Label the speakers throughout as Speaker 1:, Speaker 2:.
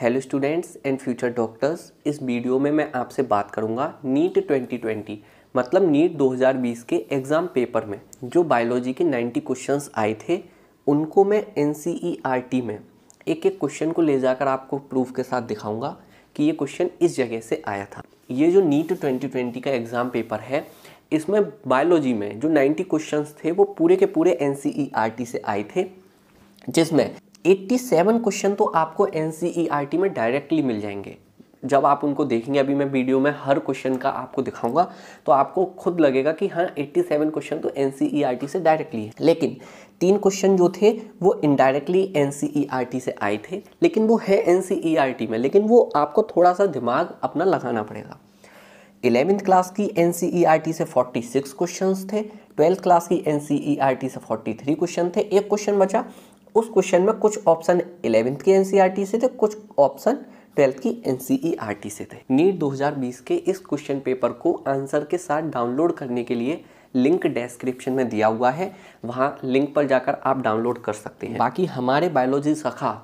Speaker 1: Hello students and future doctors इस video में मैं आपसे बात करूंगा नीट 2020 मतलब नीट 2020 के एग्ज़ाम पेपर में जो बायोलॉजी के 90 क्वेश्चंस आए थे उनको मैं एन e में एक एक क्वेश्चन को ले जाकर आपको प्रूफ के साथ दिखाऊंगा कि ये क्वेश्चन इस जगह से आया था ये जो नीट ट्वेंटी का एग्ज़ाम पेपर है इसमें बायोलॉजी में जो नाइन्टी क्वेश्चन थे वो पूरे के पूरे एन e से आए थे जिसमें 87 क्वेश्चन तो आपको एन e में डायरेक्टली मिल जाएंगे जब आप उनको देखेंगे अभी मैं वीडियो में हर क्वेश्चन का आपको दिखाऊंगा तो आपको खुद लगेगा कि हाँ 87 क्वेश्चन तो एन e से डायरेक्टली है लेकिन तीन क्वेश्चन जो थे वो इनडायरेक्टली एन e से आए थे लेकिन वो है एन में लेकिन वो आपको थोड़ा सा दिमाग अपना लगाना पड़ेगा इलेवेंथ क्लास की एन से फोर्टी क्वेश्चंस थे ट्वेल्थ क्लास की एन से फोर्टी क्वेश्चन थे एक क्वेश्चन बचा उस क्वेश्चन में कुछ ऑप्शन इलेवेंथ की एनसीईआरटी e से थे कुछ ऑप्शन ट्वेल्थ की एनसीईआरटी e से थे नीट 2020 के इस क्वेश्चन पेपर को आंसर के साथ डाउनलोड करने के लिए लिंक डिस्क्रिप्शन में दिया हुआ है वहाँ लिंक पर जाकर आप डाउनलोड कर सकते हैं बाकी हमारे बायोलॉजी शाखा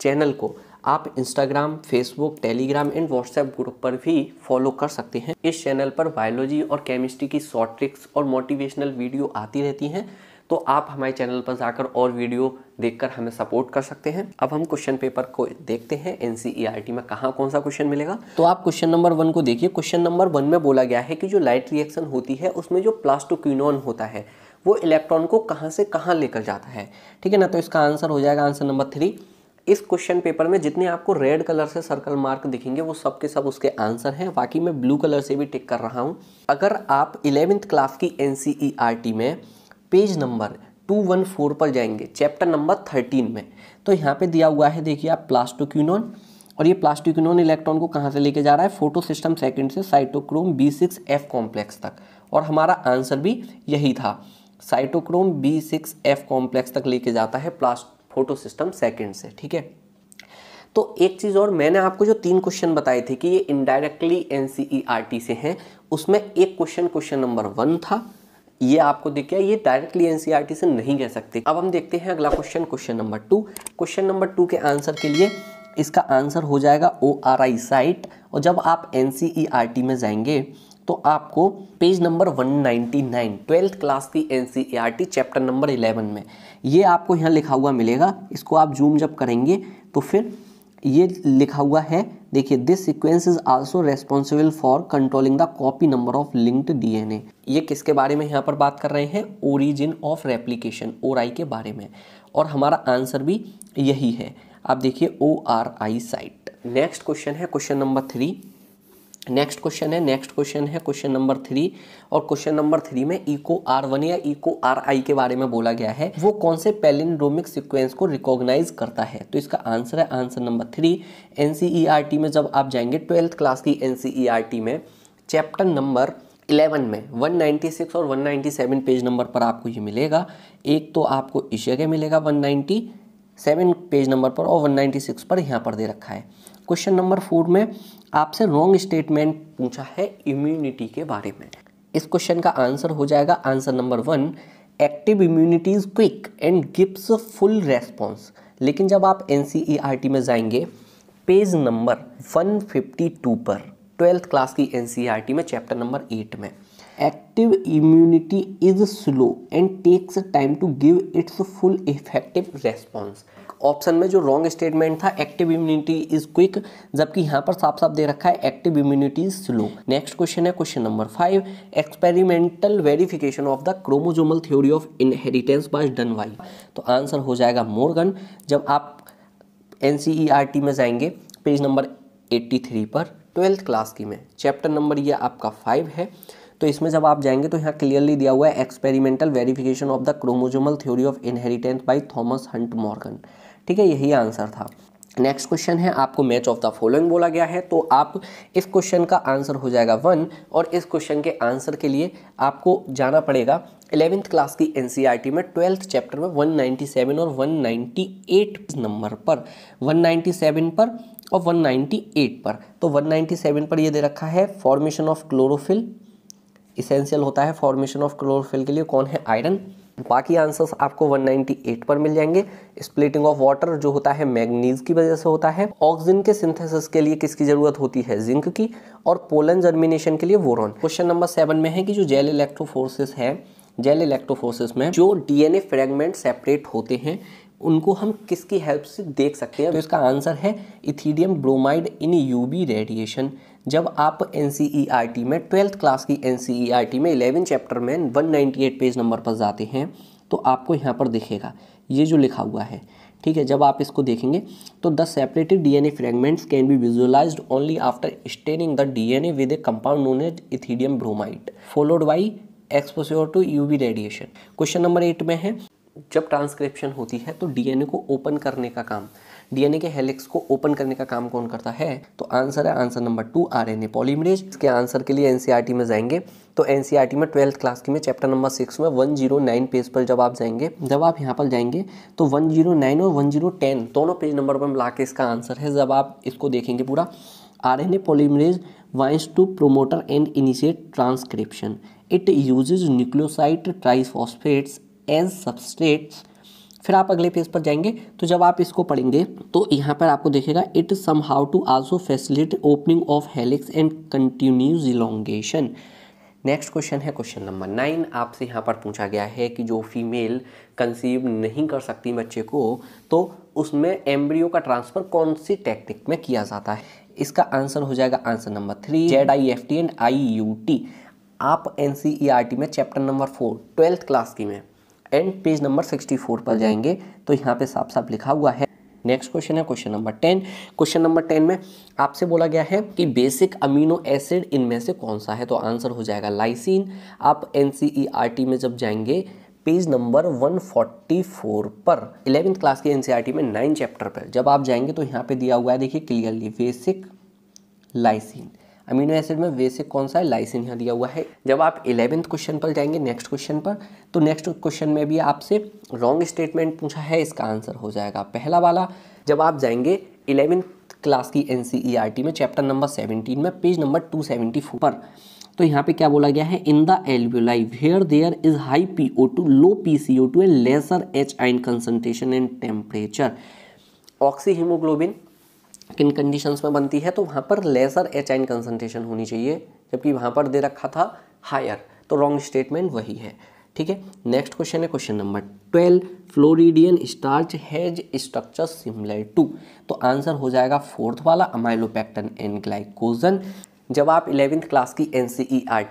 Speaker 1: चैनल को आप Instagram Facebook Telegram and WhatsApp group पर भी फॉलो कर सकते हैं इस चैनल पर बायोलॉजी और केमिस्ट्री की शॉर्ट ट्रिक्स और मोटिवेशनल वीडियो आती रहती हैं तो आप हमारे चैनल पर जाकर और वीडियो देखकर हमें सपोर्ट कर सकते हैं अब हम क्वेश्चन पेपर को देखते हैं एनसीईआरटी में कहा कौन सा क्वेश्चन मिलेगा तो आप क्वेश्चन नंबर वन को देखिए क्वेश्चन नंबर वन में बोला गया है कि जो लाइट रिएक्शन होती है उसमें जो प्लास्टोक्विनोन होता है वो इलेक्ट्रॉन को कहाँ से कहाँ लेकर जाता है ठीक है ना तो इसका आंसर हो जाएगा आंसर नंबर थ्री इस क्वेश्चन पेपर में जितने आपको रेड कलर से सर्कल मार्क दिखेंगे वो सब के सब उसके आंसर हैं बाकी मैं ब्लू कलर से भी टिक कर रहा हूँ अगर आप इलेवेंथ क्लास की एन में page number two one four पर जाएंगे चैप्टर नंबर थर्टीन में तो यहाँ पे दिया हुआ है देखिए आप प्लास्टोक्यूनोन और ये प्लास्टिक्यूनोन इलेक्ट्रॉन को कहाँ से लेके जा रहा है फोटो सिस्टम सेकेंड से cytochrome B six F complex तक और हमारा आंसर भी यही था cytochrome B six F complex तक लेके जाता है प्लास्ट फोटो सिस्टम सेकेंड से ठीक है तो एक चीज़ और मैंने आपको जो तीन क्वेश्चन बताए थे कि ये इनडायरेक्टली एन e से हैं उसमें एक क्वेश्चन क्वेश्चन नंबर वन था ये आपको दिख गया ये डायरेक्टली एनसीईआरटी e से नहीं कह सकते अब हम देखते हैं अगला question question number two question number two के आंसर के लिए इसका आंसर हो जाएगा ओ आर आई साइट और जब आप एन e में जाएंगे तो आपको पेज नंबर 199 ट्वेल्थ क्लास की एन चैप्टर नंबर 11 में ये आपको यहाँ लिखा हुआ मिलेगा इसको आप जूम जब करेंगे तो फिर ये लिखा हुआ है देखिए this sequence is also responsible for controlling the copy number of linked DNA ये किसके बारे में यहाँ पर बात कर रहे हैं ओरिजिन ऑफ रेप्लीकेशन ओ के बारे में और हमारा आंसर भी यही है आप देखिए O R I site next question है question number three next question है नेक्स्ट क्वेश्चन है क्वेश्चन नंबर थ्री और क्वेश्चन नंबर थ्री में इको आर वन या इको आर आई के बारे में बोला गया है वो कौन से पेलिनड्रोमिक सीक्वेंस को रिकॉग्नाइज करता है तो इसका आंसर है आंसर नंबर थ्री एन में जब आप जाएंगे ट्वेल्थ क्लास की एन e में चैप्टर नंबर इलेवन में सिक्स और सेवन पेज नंबर पर आपको ये मिलेगा एक तो आपको इस जगह मिलेगा सेवन पेज नंबर पर और सिक्स पर यहाँ पर दे रखा है क्वेश्चन नंबर फोर में आपसे रॉन्ग स्टेटमेंट पूछा है इम्यूनिटी के बारे में इस क्वेश्चन का आंसर हो जाएगा answer number one active immunity is quick and gives full response लेकिन जब आप एन e में जाएंगे पेज नंबर 152 पर ट्वेल्थ क्लास की एन e में चैप्टर नंबर एट में active immunity is slow and takes time to give its full effective response option में जो रॉन्ग स्टेटमेंट था एक्टिव इम्यूनिटी इज क्विक जबकि यहाँ पर साफ साफ दे रखा है active immunity is slow next question है question number five experimental verification of the chromosomal theory of inheritance by done why तो आंसर हो जाएगा मोरगन जब आप एन e में जाएंगे पेज नंबर एट्टी पर ट्वेल्थ क्लास की में चैप्टर नंबर ये आपका फाइव है तो इसमें जब आप जाएंगे तो यहाँ क्लियरली दिया हुआ है experimental verification of the chromosomal theory of inheritance by Thomas Hunt Morgan ठीक है यही आंसर था नेक्स्ट क्वेश्चन है आपको मैच ऑफ द फॉलोइंग बोला गया है तो आप इस क्वेश्चन का आंसर हो जाएगा वन और इस क्वेश्चन के आंसर के लिए आपको जाना पड़ेगा एलेवेंथ क्लास की एन e में ट्वेल्थ चैप्टर में 197 और 198 नंबर पर 197 पर और 198 पर तो 197 पर ये दे रखा है फॉर्मेशन ऑफ क्लोरोफिल इसेंशियल होता है फॉर्मेशन ऑफ क्लोरोफिल के लिए कौन है आयरन बाकी आंसर्स आपको 198 पर मिल जाएंगे स्प्लिटिंग ऑफ वाटर जो होता है मैग्नीज की वजह से होता है ऑक्सीजन के सिंथेसिस के लिए किसकी जरूरत होती है जिंक की और पोलन जर्मिनेशन के लिए वोरॉन क्वेश्चन नंबर सेवन में है कि जो जेल इलेक्ट्रोफोर्सिस है जेल इलेक्ट्रोफोर्सिस में जो डीएनए फ्रेगमेंट सेपरेट होते हैं उनको हम किसकी हेल्प से देख सकते हैं तो इसका आंसर है ethidium bromide in UV radiation जब आप एन e में ट्वेल्थ क्लास की एन e में इलेवन चैप्टर में 198 पेज नंबर पर जाते हैं तो आपको यहाँ पर दिखेगा ये जो लिखा हुआ है ठीक है जब आप इसको देखेंगे तो the separated DNA fragments can be visualised only after staining the DNA with a compound known as ethidium bromide followed by exposure to UV radiation question number eight में है जब ट्रांसक्रिप्शन होती है तो डीएनए को ओपन करने का काम डीएनए के हेलिक्स को ओपन करने का काम कौन करता है तो आंसर है answer number two R N A polymerase इसके आंसर के लिए एनसीईआरटी e में जाएंगे तो एनसीईआरटी e में ट्वेल्थ क्लास की में चैप्टर नंबर सिक्स में वन जीरो नाइन पेज पर जब आप जाएंगे जब आप यहाँ पर जाएंगे तो वन जीरो नाइन और वन जीरो टेन दोनों पेज नंबर पर मिला के इसका आंसर है जब आप इसको देखेंगे पूरा R N A polymerase binds to promoter and initiate transcription it uses nucleoside triphosphates as substrates फिर आप अगले पेज पर जाएंगे तो जब आप इसको पढ़ेंगे तो यहाँ पर आपको देखेगा it somehow to also facilitate opening of helix and continues elongation next question है क्वेश्चन नंबर नाइन आपसे यहाँ पर पूछा गया है कि जो फीमेल कंसीव नहीं कर सकती बच्चे को तो उसमें एम्ब्रियो का ट्रांसफ़र कौन सी टेक्निक में किया जाता है इसका आंसर हो जाएगा answer number three Z I F T and I U T आप N C E R T में chapter number four twelfth class की में and page number sixty four पर हम्म। जाएंगे तो यहाँ पे साफ साफ लिखा हुआ है नेक्स्ट क्वेश्चन है question number ten question number ten में आपसे बोला गया है कि बेसिक अमीनो एसिड इनमें से कौन सा है तो आंसर हो जाएगा लाइसिन आप एन e में जब जाएंगे पेज नंबर 144 पर इलेवेंथ क्लास के एनसीईआरटी e में नाइन चैप्टर पर जब आप जाएंगे तो यहाँ पे दिया हुआ है देखिए clearly basic lysine amino acid में वे से कौन सा है लाइसिन यहाँ दिया हुआ है जब आप इलेवेंथ क्वेश्चन पर जाएंगे नेक्स्ट क्वेश्चन पर तो नेक्स्ट क्वेश्चन में भी आपसे रॉन्ग स्टेटमेंट पूछा है इसका आंसर हो जाएगा पहला वाला जब आप जाएंगे इलेवेंथ क्लास की एन e में चैप्टर नंबर सेवनटीन में पेज नंबर टू पर तो यहाँ पे क्या बोला गया है in the alveoli where there is high P O two low P C O two and lesser H ion concentration and temperature oxy किन कंडीशंस में बनती है तो वहाँ पर लेसर एच आइन कंसनट्रेशन होनी चाहिए जबकि वहाँ पर दे रखा था हायर तो रॉन्ग स्टेटमेंट वही है ठीक है नेक्स्ट क्वेश्चन है question number twelve floridean starch has structure similar to तो आंसर हो जाएगा फोर्थ वाला अमाइलोपैक्टन एंड ग्लाइकोजन जब आप इलेवेंथ क्लास की एन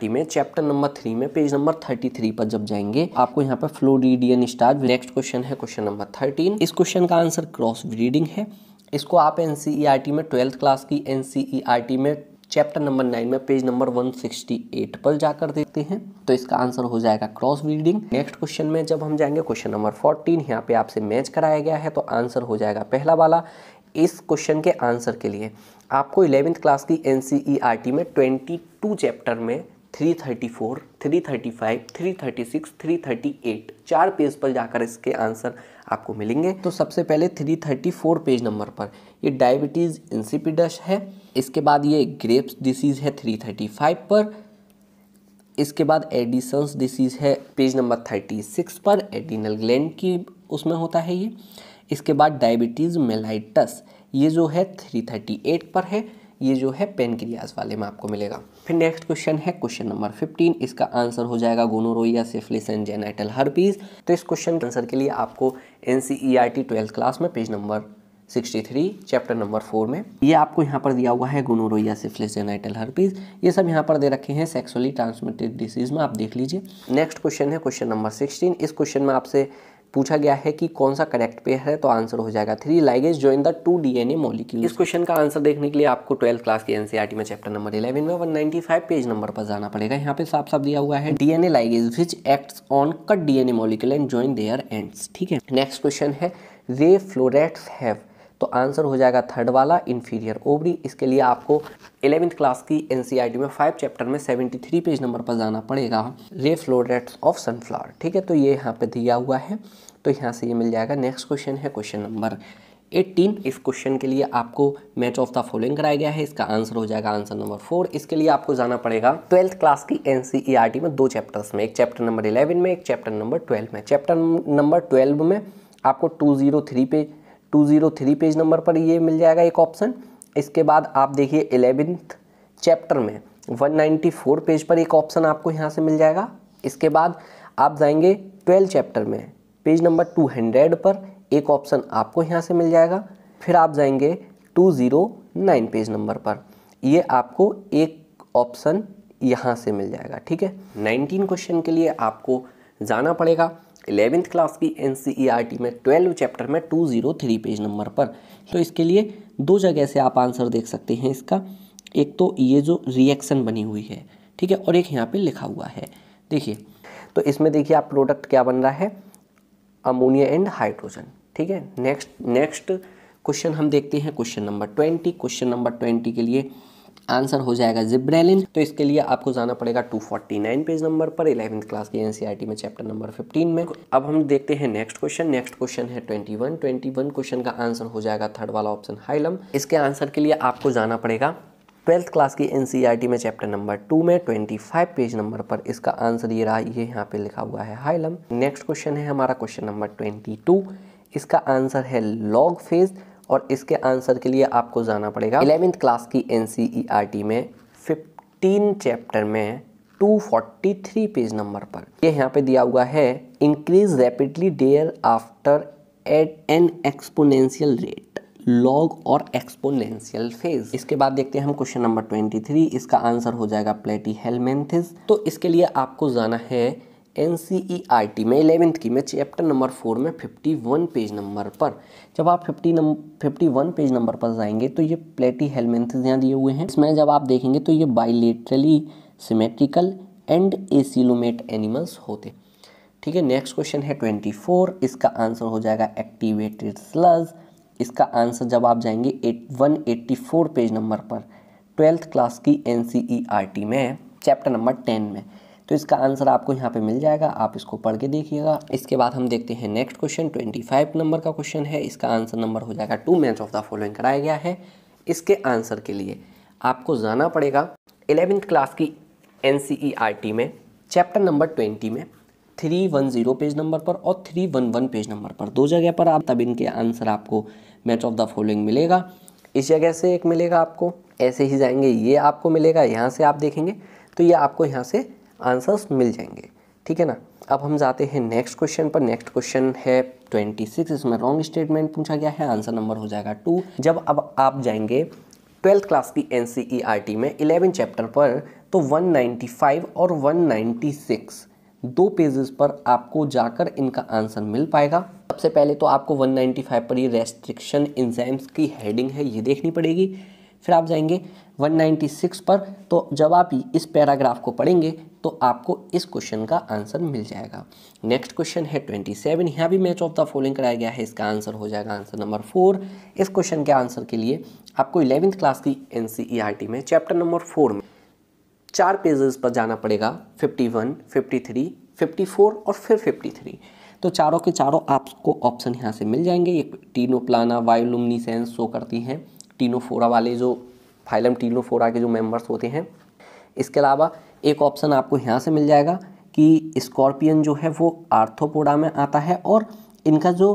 Speaker 1: e में चैप्टर नंबर थ्री में पेज नंबर थर्टी थ्री पर जब जाएंगे आपको यहाँ पर फ्लोरिडियन स्टार्च नेक्स्ट क्वेश्चन है क्वेश्चन नंबर थर्टीन इस क्वेश्चन का आंसर क्रॉस ब्रीडिंग है इसको आप एन e में ट्वेल्थ क्लास की एन e में चैप्टर नंबर नाइन में पेज नंबर 168 पर जाकर देखते हैं तो इसका आंसर हो जाएगा क्रॉस रीडिंग नेक्स्ट क्वेश्चन में जब हम जाएंगे क्वेश्चन नंबर 14 यहाँ पे आपसे मैच कराया गया है तो आंसर हो जाएगा पहला वाला इस क्वेश्चन के आंसर के लिए आपको इलेवेंथ क्लास की एन e में ट्वेंटी टू चैप्टर में three thirty four three thirty five three thirty six three thirty eight चार पेज पर जाकर इसके आंसर आपको मिलेंगे तो सबसे पहले three thirty four page number पर ये डायबिटीज़ इंसिपिडस है इसके बाद ये ग्रेप्स डिसीज़ है थ्री थर्टी फाइव पर इसके बाद एडिसन्स डिसीज़ है पेज नंबर थर्टी सिक्स पर एडिनल ग्लैंड की उसमें होता है ये इसके बाद डायबिटीज़ मेलाइटस ये जो है थ्री थर्टी एट पर है ये जो है पेनक्रियाज वाले में आपको मिलेगा फिर नेक्स्ट क्वेश्चन है क्वेश्चन नंबर 15 इसका आंसर हो जाएगा gonorrhoea syphilis and genital herpes तो इस क्वेश्चन के आंसर के लिए आपको N C E R T twelfth class में page number 63 chapter number four में ये आपको यहाँ पर दिया हुआ है गोनोरोइया सिफिलिस जेनाइटल हर्पीज ये सब यहाँ पर दे रखे हैं सेक्सुअली ट्रांसमिटेड डिसीज में आप देख लीजिए नेक्स्ट क्वेश्चन है क्वेश्चन नंबर सिक्सटीन इस क्वेश्चन में आपसे पूछा गया है कि कौन सा करेक्ट पेयर है तो आंसर हो जाएगा three ligase join the two DNA molecule इस क्वेश्चन का आंसर देखने के लिए आपको ट्वेल्थ क्लास के एनसीईआरटी e में चैप्टर नंबर इलेवन में 195 पेज नंबर पर जाना पड़ेगा यहाँ पे साफ साफ दिया हुआ है DNA ligase which act on cut DNA molecule and join their ends ठीक है नेक्स्ट क्वेश्चन है वे फ्लोरेट्स हैव तो आंसर हो जाएगा थर्ड वाला इन्फीरियर ओबरी इसके लिए आपको एलेवेंथ क्लास की एन e में फाइव चैप्टर में सेवेंटी थ्री पेज नंबर पर जाना पड़ेगा रे फ्लोरेट्स ऑफ सनफ्लावर ठीक है तो ये यहाँ पे दिया हुआ है तो यहाँ से ये मिल जाएगा नेक्स्ट क्वेश्चन है क्वेश्चन नंबर एट्टीन इस क्वेश्चन के लिए आपको मैच ऑफ द फॉलोइंग कराया गया है इसका आंसर हो जाएगा आंसर नंबर फोर इसके लिए आपको जाना पड़ेगा ट्वेल्थ क्लास की एन e में दो चैप्टर्स में एक चैप्टर नंबर इलेवन में एक चैप्टर नंबर ट्वेल्व में चैप्टर नंबर ट्वेल्व में आपको टू जीरो थ्री पे two zero three page number पर ये मिल जाएगा एक ऑप्शन इसके बाद आप देखिए एलेवेंथ चैप्टर में 194 पेज पर एक ऑप्शन आपको यहाँ से मिल जाएगा इसके बाद आप जाएंगे ट्वेल्थ चैप्टर में पेज नंबर 200 पर एक ऑप्शन आपको यहाँ से मिल जाएगा फिर आप जाएंगे 209 पेज नंबर पर ये आपको एक ऑप्शन यहाँ से मिल जाएगा ठीक है 19 क्वेश्चन के लिए आपको जाना पड़ेगा इलेवेंथ क्लास की एन e में ट्वेल्व चैप्टर में two zero three page number पर तो इसके लिए दो जगह से आप आंसर देख सकते हैं इसका एक तो ये जो रिएक्शन बनी हुई है ठीक है और एक यहाँ पे लिखा हुआ है देखिए तो इसमें देखिए आप प्रोडक्ट क्या बन रहा है अमोनिया एंड हाइड्रोजन ठीक है नेक्स्ट नेक्स्ट क्वेश्चन हम देखते हैं question number twenty question number twenty के लिए आंसर हो जाएगा जिब्रेलिन तो इसके लिए आपको जाना पड़ेगा 249 पेज नंबर पर इलेवंथ क्लास की एनसीईआरटी e में चैप्टर नंबर 15 में अब हम देखते हैं नेक्स्ट क्वेश्चन नेक्स्ट क्वेश्चन है 21 21 क्वेश्चन का आंसर हो जाएगा थर्ड वाला ऑप्शन हाइलम इसके आंसर के लिए आपको जाना पड़ेगा ट्वेल्थ क्लास की एन e में चैप्टर नंबर टू में ट्वेंटी फाइव पेज नंबर पर इसका आंसर ये रहा ये यहाँ पे लिखा हुआ है हाइलम नेक्स्ट क्वेश्चन है हमारा क्वेश्चन नंबर ट्वेंटी इसका आंसर है लॉग फेज और इसके आंसर के लिए आपको जाना पड़ेगा इलेवेंथ क्लास की एन e में फिफ्टीन चैप्टर में 243 पेज नंबर पर ये यहाँ पे दिया हुआ है increase rapidly thereafter at an exponential rate log और एक्सपोनेंशियल फेज इसके बाद देखते हैं हम क्वेश्चन नंबर 23 इसका आंसर हो जाएगा प्लेटी हेलमेंथिस तो इसके लिए आपको जाना है N C E R T में एलेवेंथ की मैं चैप्टर नंबर फोर में फिफ्टी वन पेज नंबर पर जब आप fifty number fifty one page number पर जाएंगे तो ये प्लेटी हेलमेंथ यहाँ दिए हुए हैं इसमें जब आप देखेंगे तो ये bilaterally symmetrical and acoelomate animals होते ठीक है नेक्स्ट क्वेश्चन है ट्वेंटी फोर इसका आंसर हो जाएगा एक्टिवेटेड स्लज इसका आंसर जब आप जाएंगे eight one eighty four page number पर ट्वेल्थ क्लास की N C E R T में चैप्टर नंबर टेन में तो इसका आंसर आपको यहाँ पे मिल जाएगा आप इसको पढ़ के देखिएगा इसके बाद हम देखते हैं next question twenty five number का क्वेश्चन है इसका आंसर नंबर हो जाएगा two match of the following कराया गया है इसके आंसर के लिए आपको जाना पड़ेगा एलेवेंथ क्लास की एन e में चैप्टर नंबर ट्वेंटी में three one zero page number पर और three one one page number पर दो जगह पर आप तब इनके आंसर आपको मैच ऑफ द फॉलोइंग मिलेगा इस जगह से एक मिलेगा आपको ऐसे ही जाएंगे ये आपको मिलेगा यहाँ से आप देखेंगे तो ये आपको यहाँ से आंसर्स मिल जाएंगे ठीक है ना अब हम जाते हैं नेक्स्ट क्वेश्चन पर नेक्स्ट क्वेश्चन है 26 इसमें रॉन्ग स्टेटमेंट पूछा गया है आंसर नंबर हो जाएगा टू जब अब आप जाएंगे ट्वेल्थ क्लास की एन e में इलेवन चैप्टर पर तो 195 और 196 दो पेजेस पर आपको जाकर इनका आंसर मिल पाएगा सबसे पहले तो आपको 195 पर ये रेस्ट्रिक्शन इंजाम्स की हेडिंग है ये देखनी पड़ेगी फिर आप जाएंगे 196 पर तो जब आप इस पैराग्राफ को पढ़ेंगे तो आपको इस क्वेश्चन का आंसर मिल जाएगा नेक्स्ट क्वेश्चन है 27 सेवन यहाँ भी मैच ऑफ द फॉलोइंग कराया गया है इसका आंसर हो जाएगा आंसर नंबर फोर इस क्वेश्चन के आंसर के लिए आपको इलेवेंथ क्लास की एन e में चैप्टर नंबर फोर में चार पेजेस पर जाना पड़ेगा फिफ्टी वन 54 और फिर फिफ्टी तो चारों के चारों आपको ऑप्शन यहाँ से मिल जाएंगे ये टीनो प्लाना सेंस शो करती हैं टीनो फोरा वाले जो फाइलम टीलोफोरा के जो मेम्बर्स होते हैं इसके अलावा एक ऑप्शन आपको यहाँ से मिल जाएगा कि स्कॉर्पियन जो है वो आर्थोपोडा में आता है और इनका जो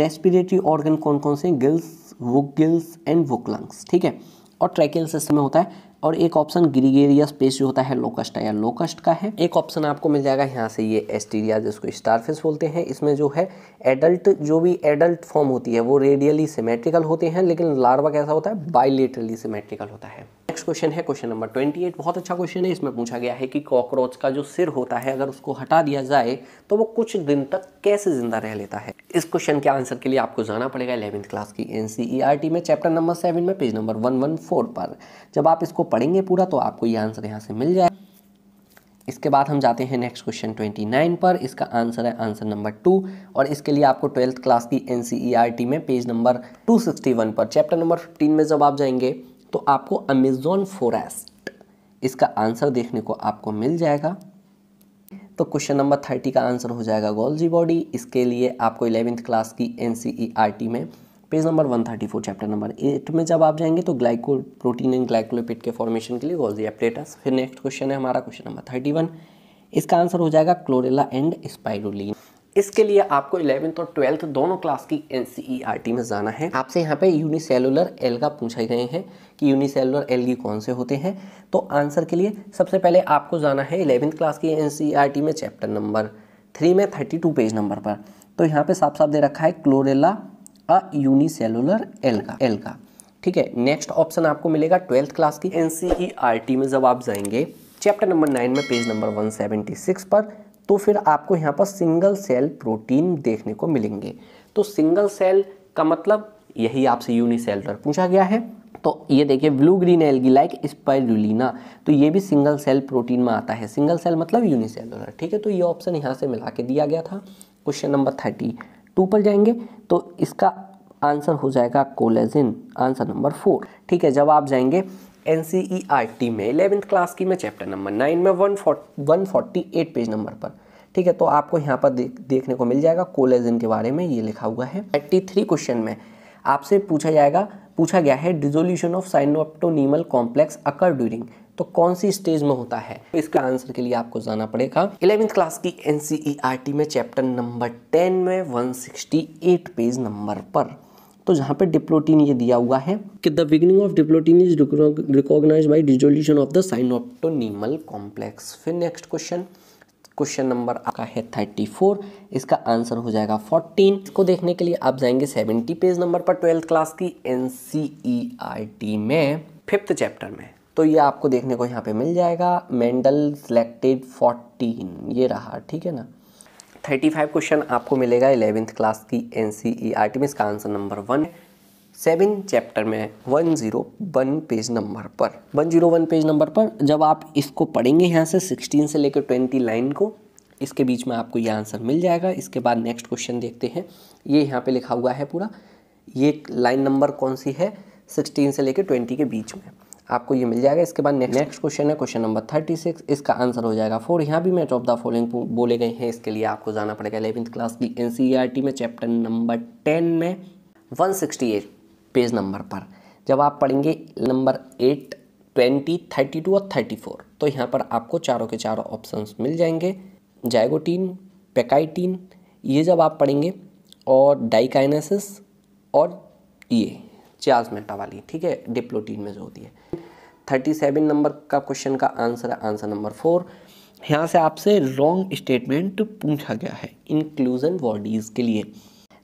Speaker 1: रेस्पिरेटरी ऑर्गन कौन कौन से gills book gills and book lungs ठीक है और ट्रैकियल सिस्टम में होता है और एक ऑप्शन ग्रीगेरिया स्पेस जो होता है लोकस्ट या लोकस्ट का है एक ऑप्शन आपको मिल जाएगा यहाँ से ये एस्टीरिया जिसको स्टारफिश बोलते हैं इसमें जो है एडल्ट जो भी एडल्ट फॉर्म होती है वो रेडियली सिमेट्रिकल होते हैं लेकिन लार्वा कैसा होता है बाइलेटरली सिमेट्रिकल होता है नेक्स्ट क्वेश्चन है क्वेश्चन नंबर ट्वेंटी एट बहुत अच्छा क्वेश्चन है इसमें पूछा गया है कि कॉकरोच का जो सिर होता है अगर उसको हटा दिया जाए तो वो कुछ दिन तक कैसे जिंदा रह लेता है इस क्वेश्चन के आंसर के लिए आपको जाना पड़ेगा इलेवंथ क्लास की एन e में चैप्टर नंबर सेवन में पेज नंबर वन पर जब आप इसको पढ़ेंगे पूरा तो आपको ये आंसर यहाँ से मिल जाए इसके बाद हम जाते हैं नेक्स्ट क्वेश्चन 29 पर इसका आंसर है आंसर नंबर टू और इसके लिए आपको ट्वेल्थ क्लास की एन e में पेज नंबर 261 पर चैप्टर नंबर 15 में जब आप जाएंगे तो आपको अमेजोन फॉरेस्ट इसका आंसर देखने को आपको मिल जाएगा तो क्वेश्चन नंबर थर्टी का आंसर हो जाएगा गोल्जी बॉडी इसके लिए आपको इलेवेंथ क्लास की एन e में page number one thirty four chapter number eight में जब आप जाएंगे तो ग्लाइको प्रोटीन एंड ग्लाइकोलोपिट के फॉर्मेशन के लिए गोल्जी एप्टेटस फिर नेक्स्ट क्वेश्चन है हमारा क्वेश्चन नंबर थर्टी वन इसका आंसर हो जाएगा क्लोरेला एंड स्पाइरुलिन इसके लिए आपको इलेवंथ और ट्वेल्थ दोनों क्लास की एन e में जाना है आपसे यहाँ पे यूनिसेलुलर एल्गा पूछे गए हैं कि यूनिसेलुलर एल्गी कौन से होते हैं तो आंसर के लिए सबसे पहले आपको जाना है इलेवंथ क्लास की एन e में चैप्टर नंबर थ्री में थर्टी टू पेज नंबर पर तो यहाँ पे साफ साफ दे रखा है क्लोरेला अ यूनिसेलुलर एल का ठीक है नेक्स्ट ऑप्शन आपको मिलेगा ट्वेल्थ क्लास की एन e में जब आप जाएंगे चैप्टर नंबर नाइन में पेज नंबर सिक्स पर तो फिर आपको यहाँ पर सिंगल सेल प्रोटीन देखने को मिलेंगे तो सिंगल सेल का मतलब यही आपसे यूनिसेलर पूछा गया है तो ये देखिए blue green algae like spirulina तो ये भी सिंगल सेल प्रोटीन में आता है सिंगल सेल मतलब यूनिसेलर ठीक है तो ये ऑप्शन यहाँ से मिला के दिया गया था क्वेश्चन नंबर थर्टी टू पर जाएंगे तो इसका आंसर हो जाएगा कोलेजिन आंसर नंबर फोर ठीक है जब आप जाएंगे N C E R T में इलेवेंथ क्लास की में चैप्टर नंबर नाइन में one one forty eight page number पर ठीक है तो आपको यहाँ पर देख देखने को मिल जाएगा कोलेजन के बारे में ये लिखा हुआ है एट्टी थ्री क्वेश्चन में आपसे पूछा जाएगा पूछा गया है dissolution of synaptonemal complex occur during तो कौन सी स्टेज में होता है तो इसका आंसर के लिए आपको जाना पड़ेगा इलेवेंथ क्लास की एन e में चैप्टर नंबर टेन में एट पेज नंबर पर तो जहाँ पे डिप्लोटीन ये दिया हुआ है कि the beginning of diplotene is recognize by dissolution of the synaptonemal complex फिर नेक्स्ट क्वेश्चन क्वेश्चन नंबर आपका है थर्टी फोर इसका आंसर हो जाएगा फोर्टीन इसको देखने के लिए आप जाएंगे सेवेंटी पेज नंबर पर ट्वेल्थ क्लास की एन e में फिफ्थ चैप्टर में तो ये आपको देखने को यहाँ पे मिल जाएगा मेंडल सेलेक्टेड फोर्टीन ये रहा ठीक है ना थर्टी फाइव क्वेश्चन आपको मिलेगा इलेवेंथ क्लास की N C E R T में इसका answer number one seven chapter में one zero one page number पर one zero one page number पर जब आप इसको पढ़ेंगे यहाँ से सिक्सटीन से लेकर ट्वेंटी लाइन को इसके बीच में आपको ये आंसर मिल जाएगा इसके बाद नेक्स्ट क्वेश्चन देखते हैं ये यहाँ पे लिखा हुआ है पूरा ये लाइन नंबर कौन सी है सिक्सटीन से लेकर ट्वेंटी के बीच में आपको ये मिल जाएगा इसके बाद नेक्स्ट क्वेश्चन है क्वेश्चन नंबर थर्टी सिक्स इसका आंसर हो जाएगा फोर यहाँ भी मैच ऑफ द फॉलोइंग बोले गए हैं इसके लिए आपको जाना पड़ेगा इलेवंथ क्लास की एन e में चैप्टर नंबर टेन में वन पेज नंबर पर जब आप पढ़ेंगे number eight twenty thirty two और थर्टी फोर तो यहाँ पर आपको चारों के चारों ऑप्शन मिल जाएंगे जैगोटीन पेकाइटीन ये जब आप पढ़ेंगे और डाइकाइनेसिस और ये चियाजमेटा वाली ठीक है डिप्लोटीन में जो होती है थर्टी सेवन नंबर का क्वेश्चन का आंसर है आंसर नंबर फोर यहाँ से आपसे रॉन्ग स्टेटमेंट पूछा गया है इंक्लूजन बॉडीज़ के लिए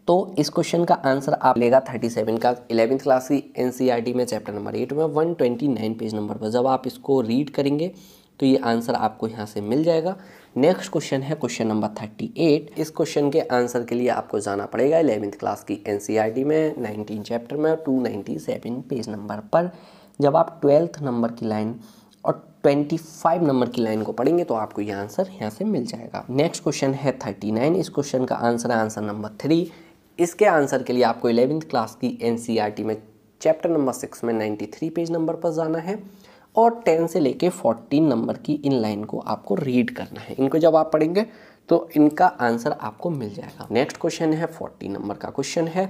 Speaker 1: तो इस क्वेश्चन का आंसर आप लेगा थर्टी सेवन का इलेवेंथ क्लास की एन e में चैप्टर नंबर एट में one twenty nine page number पर जब आप इसको रीड करेंगे तो ये आंसर आपको यहाँ से मिल जाएगा नेक्स्ट क्वेश्चन है क्वेश्चन नंबर थर्टी एट इस क्वेश्चन के आंसर के लिए आपको जाना पड़ेगा इलेवेंथ क्लास की टी e में नाइनटीन चैप्टर में two ninety seven page number पर जब आप ट्वेल्थ नंबर की लाइन और ट्वेंटी फाइव नंबर की लाइन को पढ़ेंगे तो आपको ये आंसर यहाँ से मिल जाएगा नेक्स्ट क्वेश्चन है थर्टी नाइन इस क्वेश्चन का आंसर है आंसर नंबर थ्री इसके आंसर के लिए आपको इलेवेंथ क्लास की एन e में चैप्टर नंबर सिक्स में नाइन्टी थ्री पेज नंबर पर जाना है और टेन से लेके फोर्टीन नंबर की इन लाइन को आपको रीड करना है इनको जब आप पढ़ेंगे तो इनका आंसर आपको मिल जाएगा नेक्स्ट क्वेश्चन है फोर्टीन नंबर का क्वेश्चन है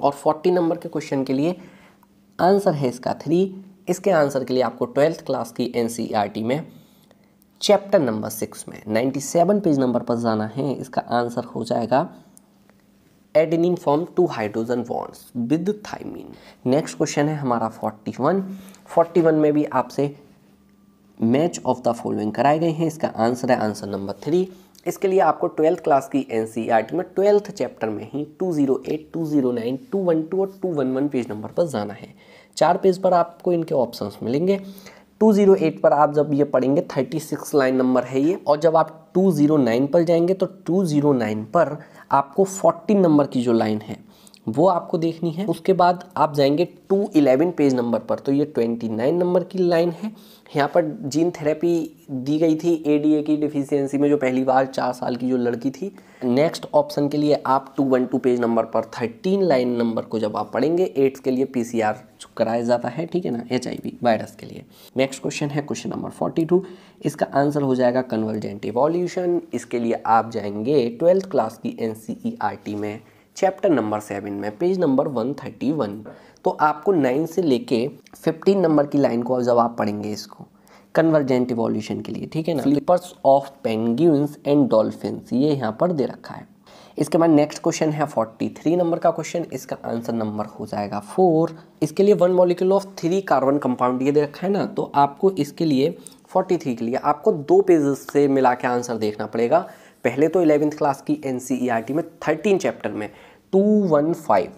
Speaker 1: और फोर्टी नंबर के क्वेश्चन के लिए आंसर है इसका थ्री इसके आंसर के लिए आपको ट्वेल्थ क्लास की एन e में चैप्टर नंबर सिक्स में सेवन पेज नंबर पर जाना है इसका आंसर हो जाएगा adenine form two hydrogen bonds with thymine next question है हमारा 41 41 में भी आपसे मैच ऑफ द फॉलोइंग कराए गए हैं इसका आंसर है आंसर नंबर थ्री इसके लिए आपको ट्वेल्थ क्लास की एन e में ट्वेल्थ चैप्टर में ही 208, 209, 212 और 211 पेज नंबर पर जाना है चार पेज पर आपको इनके ऑप्शंस मिलेंगे 208 पर आप जब ये पढ़ेंगे 36 लाइन नंबर है ये और जब आप 209 पर जाएंगे तो 209 पर आपको फोर्टीन नंबर की जो लाइन है वो आपको देखनी है उसके बाद आप जाएंगे टू इलेवन पेज नंबर पर तो ये ट्वेंटी नाइन नंबर की लाइन है यहाँ पर जीन थेरेपी दी गई थी एडीए की डिफिशियंसी में जो पहली बार चार साल की जो लड़की थी नेक्स्ट ऑप्शन के लिए आप two one two page number पर थर्टीन लाइन नंबर को जब आप पढ़ेंगे एड्स के लिए पी सी आर कराया जाता है ठीक है ना एच आई वी वायरस के लिए नेक्स्ट क्वेश्चन है क्वेश्चन नंबर फोर्टी टू इसका आंसर हो जाएगा कन्वर्जेंट इवोल्यूशन इसके लिए आप जाएंगे ट्वेल्थ क्लास की N C E R T में चैप्टर नंबर सेवन में page number one thirty one तो आपको नाइन से लेके फिफ्टीन नंबर की लाइन को जब आप पढ़ेंगे इसको कन्वर्जेंट इवोल्यूशन के लिए ठीक है ना flippers of penguins and dolphins ये यहाँ पर दे रखा है इसके बाद नेक्स्ट क्वेश्चन है फोर्टी थ्री नंबर का क्वेश्चन इसका आंसर नंबर हो जाएगा फोर इसके लिए one molecule of three carbon compound ये दे रखा है ना तो आपको इसके लिए फोर्टी थ्री के लिए आपको दो पेजेस से मिला के आंसर देखना पड़ेगा पहले तो इलेवेंथ क्लास की एन e में थर्टीन चैप्टर में टू वन फाइव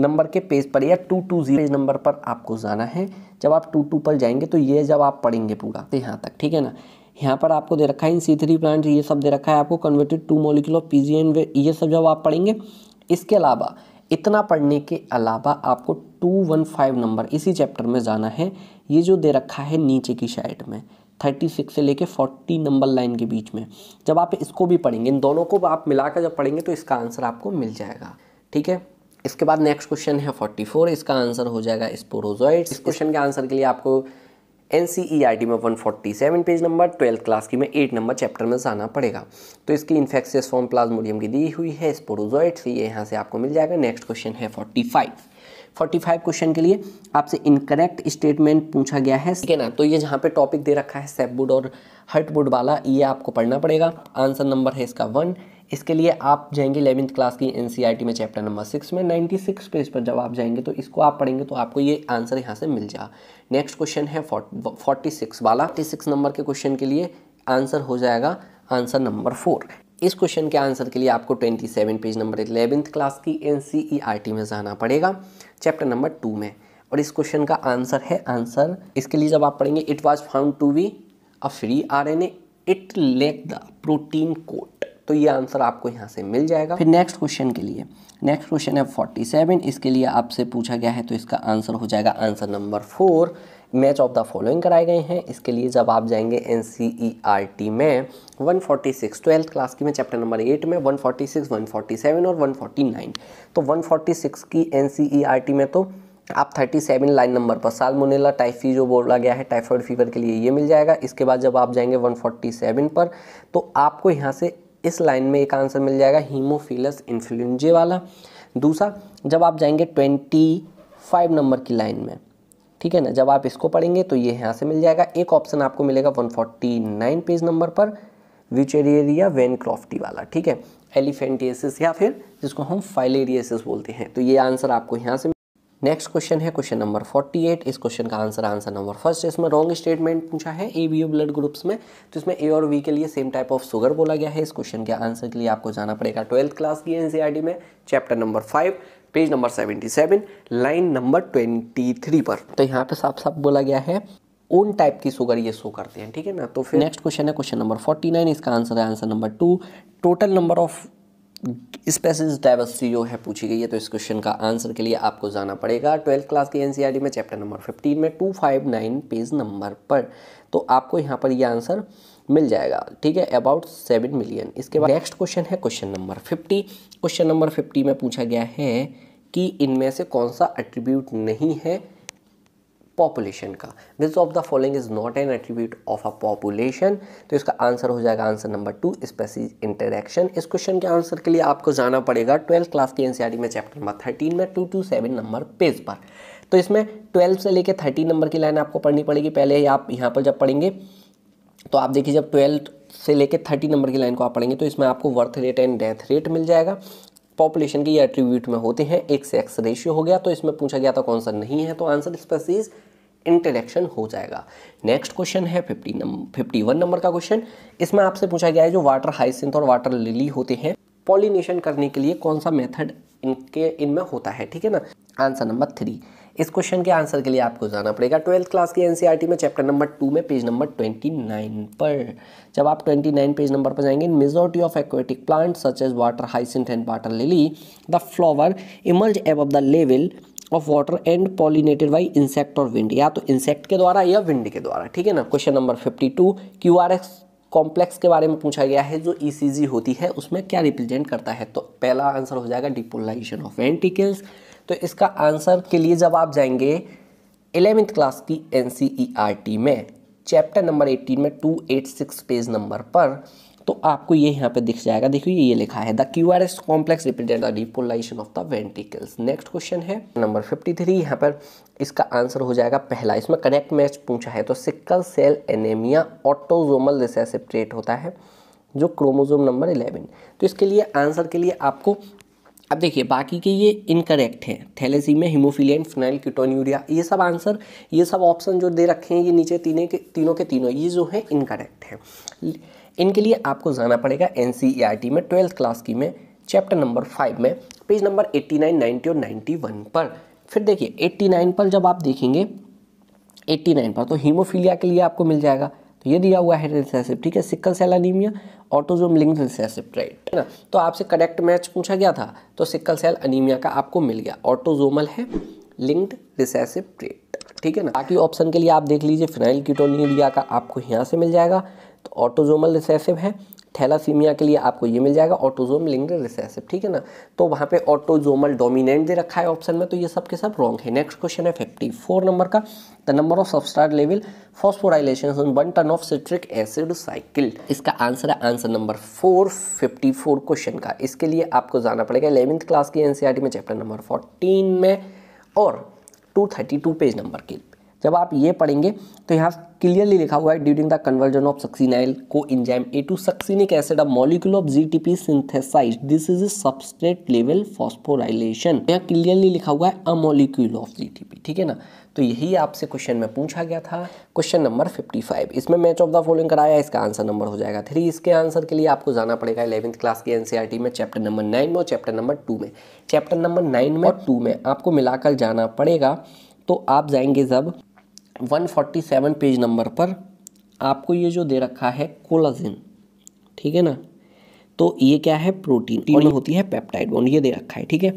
Speaker 1: नंबर के पेज पर या टू टू जीरो नंबर पर आपको जाना है जब आप टू टू पर जाएंगे तो ये जब आप पढ़ेंगे पूरा तो यहाँ तक ठीक है ना यहाँ पर आपको दे रखा है इन सी थ्री प्लांट ये सब दे रखा है आपको converted to molecular P G N ये सब जब आप पढ़ेंगे इसके अलावा इतना पढ़ने के अलावा आपको टू वन फाइव नंबर इसी चैप्टर में जाना है ये जो दे रखा है नीचे की साइड में थर्टी सिक्स से लेके फोर्टी नंबर लाइन के बीच में जब आप इसको भी पढ़ेंगे इन दोनों को आप मिलाकर जब पढ़ेंगे तो इसका आंसर आपको मिल जाएगा ठीक है इसके बाद नेक्स्ट क्वेश्चन है 44 इसका आंसर हो जाएगा स्पोरोजॉइड इस क्वेश्चन के आंसर के लिए आपको एन e में seven page number twelfth class की में एट नंबर चैप्टर में जाना पड़ेगा तो इसकी इन्फेक्शियस फॉर्म प्लाज्मोडियम की दी हुई है स्पोरोजॉइड ये यहाँ से आपको मिल जाएगा नेक्स्ट क्वेश्चन है फाइव फोर्टी फाइव क्वेश्चन के लिए आपसे इनकरेक्ट स्टेटमेंट पूछा गया है ठीक है ना तो ये जहाँ पे टॉपिक दे रखा है सेपबुड और हर्टवुड वाला ये आपको पढ़ना पड़ेगा आंसर नंबर है इसका वन इसके लिए आप जाएंगे इलेवंथ क्लास की एन e में चैप्टर नंबर सिक्स में नाइन्टी सिक्स पेज पर जब आप जाएंगे तो इसको आप पढ़ेंगे तो आपको ये आंसर यहाँ से मिल जाएगा नेक्स्ट क्वेश्चन है फोर्टी सिक्स वाला फोर्टी सिक्स नंबर के क्वेश्चन के लिए आंसर हो जाएगा आंसर नंबर फोर इस क्वेश्चन के आंसर के लिए आपको twenty seven page number eleventh class की एन e में जाना पड़ेगा चैप्टर नंबर टू में और इस क्वेश्चन का आंसर है आंसर इसके लिए जब आप पढ़ेंगे it was found to be a free R N A it lack the protein coat तो ये आंसर आपको यहाँ से मिल जाएगा फिर नेक्स्ट क्वेश्चन के लिए नेक्स्ट क्वेश्चन है 47 इसके लिए आपसे पूछा गया है तो इसका आंसर हो जाएगा answer number four match of the following कराए गए हैं इसके लिए जब आप जाएंगे एन e में 146 ट्वेल्थ क्लास की में चैप्टर नंबर एट में 146 147 और 149 तो 146 की एन e में तो आप 37 लाइन नंबर पर साल मुनेला टाइफी जो बोला गया है टाइफॉइड फीवर के लिए ये मिल जाएगा इसके बाद जब आप जाएंगे 147 पर तो आपको यहाँ से इस लाइन में एक आंसर मिल जाएगा हीमोफिलस इन्फ्लुंजे वाला दूसरा जब आप जाएंगे ट्वेंटी फाइव नंबर की लाइन में ठीक है ना जब आप इसको पढ़ेंगे तो ये यहाँ से मिल जाएगा एक ऑप्शन आपको मिलेगा 149 पेज नंबर पर विचेरियरिया वेन क्रॉफ्टी वाला ठीक है एलिफेंटियसिस या फिर जिसको हम फाइलेरियसिस बोलते हैं तो ये आंसर आपको यहाँ से नेक्स्ट क्वेश्चन है क्वेश्चन नंबर 48 इस क्वेश्चन का आंसर आंसर नंबर फर्स्ट इसमें रॉन्ग स्टेटमेंट पूछा है A B O blood groups में तो इसमें ए और वी के लिए सेम टाइप ऑफ शुगर बोला गया है इस क्वेश्चन के आंसर के लिए आपको जाना पड़ेगा ट्वेल्थ क्लास की एनसीईआरटी e में chapter number five page number 77 line number 23 पर तो यहाँ पे साफ साफ बोला गया है उन टाइप की शुगर ये शो करते हैं ठीक है ना तो फिर नेक्स्ट क्वेश्चन है क्वेश्चन नंबर 49 इसका आंसर है answer number two total number of species diversity जो है पूछी गई है तो इस क्वेश्चन का आंसर के लिए आपको जाना पड़ेगा ट्वेल्थ क्लास की एनसीईआरटी e में चैप्टर नंबर 15 में 259 पेज नंबर पर तो आपको यहाँ पर ये यह आंसर मिल जाएगा ठीक है अबाउट सेवन मिलियन इसके बाद नेक्स्ट क्वेश्चन है question number fifty question number fifty में पूछा गया है कि इनमें से कौन सा एट्रीब्यूट नहीं है पॉपुलेशन का which of the following is not an attribute of a population तो इसका आंसर हो जाएगा answer number two species interaction इस क्वेश्चन के आंसर के लिए आपको जाना पड़ेगा ट्वेल्थ क्लास की एनसीआर e में चैप्टर नंबर थर्टीन में two two seven number page पर तो इसमें ट्वेल्व से लेकर थर्टीन नंबर की लाइन आपको पढ़नी पड़ेगी पहले ही आप यहाँ पर जब पढ़ेंगे तो आप देखिए जब ट्वेल्थ से लेकर थर्टी नंबर की लाइन को आप पढ़ेंगे तो इसमें आपको birth rate and death rate मिल जाएगा पॉपुलेशन के ये एट्रीब्यूट में होते हैं एक से एक्स रेशियो हो गया तो इसमें पूछा गया था कौन सा नहीं है तो आंसर इस पर इंटरेक्शन हो जाएगा नेक्स्ट क्वेश्चन है fifty number fifty one number का क्वेश्चन इसमें आपसे पूछा गया है जो वाटर हाइसिंथ और वाटर लिली होते हैं पॉलिनेशन करने के लिए कौन सा मेथड इनके इनमें होता है ठीक है ना आंसर नंबर थ्री इस क्वेश्चन के आंसर के लिए आपको जाना पड़ेगा ट्वेल्थ क्लास की एनसीईआरटी में चैप्टर नंबर टू में पेज नंबर ट्वेंटी नाइन पर जब आप ट्वेंटी नाइन पेज नंबर पर जाएंगे majority of aquatic plant such as water hyacinth and water lily the flower emerge above the level of water and pollinated by insect और wind या तो insect के द्वारा या विंड के द्वारा ठीक है ना question number fifty two Q R X complex के बारे में पूछा गया है जो ईसीजी e होती है उसमें क्या रिप्रेजेंट करता है तो पहला आंसर हो जाएगा डिपोलाइजेशन ऑफ वेंटिकल्स तो इसका आंसर के लिए जब आप जाएंगे एलेवेंथ क्लास की एन e में चैप्टर नंबर एट्टीन में two eight six page number पर तो आपको ये यहाँ पे दिख जाएगा देखिए ये लिखा है the Q R S complex represent the depolarisation of the ventricles next question है नंबर फिफ्टी थ्री यहाँ पर इसका आंसर हो जाएगा पहला इसमें कनेक्ट मैच पूछा है तो sickle cell anaemia autosomal recessive trait होता है जो क्रोमोजोम नंबर इलेवन तो इसके लिए आंसर के लिए आपको अब देखिए बाकी के ये इनकरेक्ट हैं thalassaemia haemophilia and phenyl urea ये सब आंसर ये सब ऑप्शन जो दे रखे हैं ये नीचे तीनों के तीनों के तीनों ये जो है इनकरेक्ट हैं इनके लिए आपको जाना पड़ेगा एन e में ट्वेल्थ क्लास की में चैप्टर नंबर फाइव में page number eighty nine ninety और नाइन्टी वन पर फिर देखिए एट्टी नाइन पर जब आप देखेंगे एट्टी नाइन पर तो हीमोफीलिया के लिए आपको मिल जाएगा ये दिया हुआ है रिसेसिव ठीक है sickle cell anaemia autosome linked recessive right है ना तो आपसे करेक्ट मैच पूछा गया था तो सिक्कल सेल अनिमिया का आपको मिल गया ऑटोजोमल है लिंक्ड रिसेसिव ट्रेट ठीक है ना बाकी ऑप्शन के लिए आप देख लीजिए फिनाइल कीटोनिडिया का आपको यहाँ से मिल जाएगा तो ऑटोजोमल रिसेसिव है थैलासीमिया के लिए आपको ये मिल जाएगा ऑटोजोम लिंग रिसेसिव ठीक है ना तो वहाँ पे ऑटोजोमल डोमिनेंट दे रखा है ऑप्शन में तो ये सब के सब रॉन्ग है नेक्स्ट क्वेश्चन है फिफ्टी फोर नंबर का the number of substrate level phosphorylation one turn of citric acid cycle इसका आंसर है answer number four fifty four question का इसके लिए आपको जाना पड़ेगा इलेवंथ क्लास की एनसीआरटी e में चैप्टर नंबर फोर्टीन में और two thirty two page number की जब आप ये पढ़ेंगे तो यहाँ क्लियरली लिखा हुआ है during the conversion of succinyl coenzyme A to succinic acid अब molecule of GTP synthesise this is a level phosphorylation यहाँ क्लियरली लिखा हुआ है अ मॉलिक्यूल ऑफ जीटीपी ठीक है ना तो यही आपसे क्वेश्चन में पूछा गया था क्वेश्चन नंबर 55 इसमें मैच ऑफ द फॉलोइंग कराया इसका आंसर नंबर हो जाएगा थ्री इसके आंसर के लिए आपको जाना पड़ेगा इलेवंथ क्लास के एनसीईआरटी e में चैप्टर नंबर नाइन में और चैप्टर नंबर टू में चैप्टर नंबर नाइन में टू में आपको मिलाकर जाना पड़ेगा तो आप जाएंगे जब 147 पेज नंबर पर आपको ये जो दे रखा है कोलाजिन ठीक है ना तो ये क्या है प्रोटीन और होती है पेप्टाइड बॉन्ड ये दे रखा है ठीक है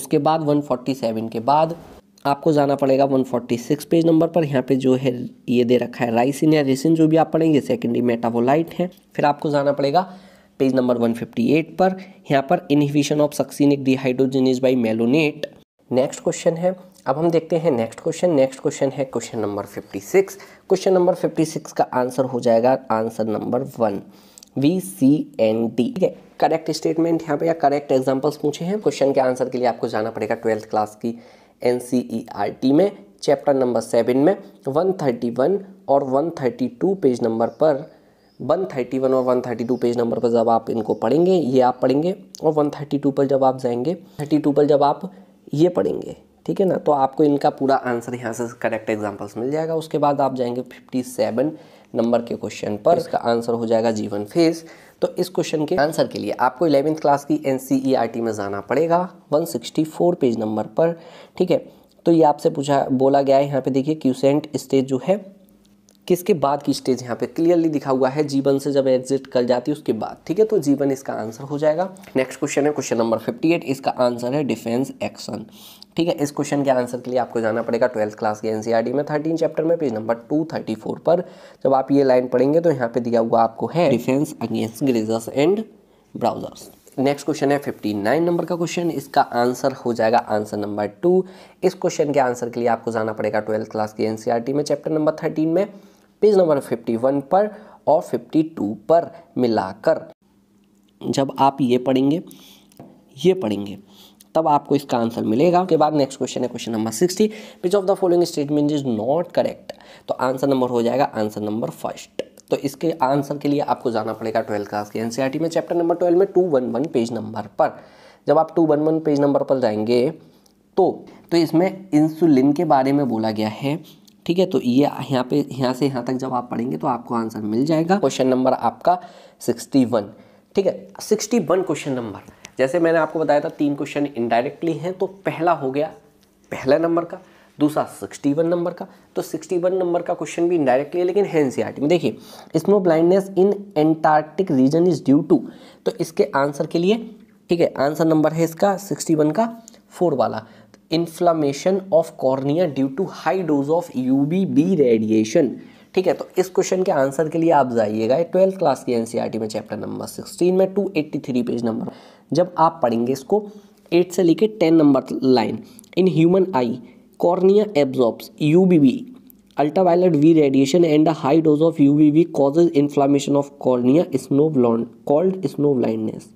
Speaker 1: उसके बाद 147 के बाद आपको जाना पड़ेगा 146 पेज नंबर पर यहाँ पे जो है ये दे रखा है राइसिन या रेसिन जो भी आप पढ़ेंगे सेकेंडरी मेटाबोलाइट है फिर आपको जाना पड़ेगा पेज नंबर 158 पर यहाँ पर inhibition of succinic dehydrogenase by malonate next question है अब हम देखते हैं नेक्स्ट क्वेश्चन नेक्स्ट क्वेश्चन है question number fifty six question number fifty six का आंसर हो जाएगा answer number one B C and D ठीक है करेक्ट स्टेटमेंट यहाँ पे या करेक्ट एग्जांपल्स पूछे हैं क्वेश्चन के आंसर के लिए आपको जाना पड़ेगा ट्वेल्थ क्लास की N C E R T में चैप्टर नंबर सेवन में वन थर्टी वन और one thirty two page number पर वन थर्टी वन और one thirty two page number पर जब आप इनको पढ़ेंगे ये आप पढ़ेंगे और वन थर्टी टू पर जब आप जाएंगे थर्टी टू पर जब आप ये पढ़ेंगे ठीक है ना तो आपको इनका पूरा आंसर यहाँ से करेक्ट एग्जाम्पल्स मिल जाएगा उसके बाद आप जाएंगे फिफ्टी सेवन नंबर के क्वेश्चन पर इसका आंसर हो जाएगा जीवन फेस तो इस क्वेश्चन के आंसर के लिए आपको इलेवेंथ क्लास की एन e में जाना पड़ेगा वन पेज नंबर पर ठीक है तो ये आपसे पूछा बोला गया है यहाँ पे देखिए क्यूसेंट स्टेज जो है किसके बाद की स्टेज यहाँ पे क्लियरली दिखा हुआ है जीवन से जब एग्जिट कर जाती है उसके बाद ठीक है तो जीवन इसका आंसर हो जाएगा नेक्स्ट क्वेश्चन है क्वेश्चन नंबर 58 इसका आंसर है डिफेंस एक्शन ठीक है इस क्वेश्चन के आंसर के लिए आपको जाना पड़ेगा ट्वेल्थ क्लास के एनसीईआरटी e में थर्टीन चैप्टर में page number two thirty four पर जब आप ये लाइन पढ़ेंगे तो यहाँ पे दिया हुआ आपको है defence against grazers and browsers next question है फिफ्टी नाइन नंबर का क्वेश्चन इसका आंसर हो जाएगा आंसर नंबर टू इस क्वेश्चन के आंसर के लिए आपको जाना पड़ेगा ट्वेल्थ क्लास के एनसीईआरटी e में चैप्टर नंबर थर्टीन में पेज नंबर 51 पर और 52 पर मिलाकर जब आप ये पढ़ेंगे ये पढ़ेंगे तब आपको इसका आंसर मिलेगा उसके बाद नेक्स्ट क्वेश्चन है question number sixty which of the following statement is not correct तो आंसर नंबर हो जाएगा आंसर नंबर फर्स्ट तो इसके आंसर के लिए आपको जाना पड़ेगा ट्वेल्थ क्लास के एनसीईआरटी e में चैप्टर नंबर ट्वेल्व में two one one page number पर जब आप two one one page number पर जाएंगे तो तो इसमें इंसुलिन के बारे में बोला गया है ठीक है तो ये यहाँ पे यहाँ से यहाँ तक जब आप पढ़ेंगे तो आपको आंसर मिल जाएगा क्वेश्चन नंबर आपका सिक्सटी वन ठीक है सिक्सटी वन क्वेश्चन नंबर जैसे मैंने आपको बताया था तीन क्वेश्चन इनडायरेक्टली हैं तो पहला हो गया पहला नंबर का दूसरा सिक्सटी वन नंबर का तो सिक्सटी वन नंबर का क्वेश्चन भी इनडायरेक्टली है लेकिन है एन e में देखिए snow blindness in Antarctic region is due to तो इसके आंसर के लिए ठीक है आंसर नंबर है इसका सिक्सटी वन का फोर वाला inflammation of cornea due to high dose of U V radiation ठीक है तो इस क्वेश्चन के आंसर के लिए आप जाइएगा ट्वेल्थ क्लास की एनसीईआरटी e में चैप्टर नंबर सिक्सटीन में two eighty three page number जब आप पढ़ेंगे इसको एट से लेकर ten number line in human eye cornea absorbs U V B radiation and a high dose of U V B causes inflammation of cornea snow blind called snow blindness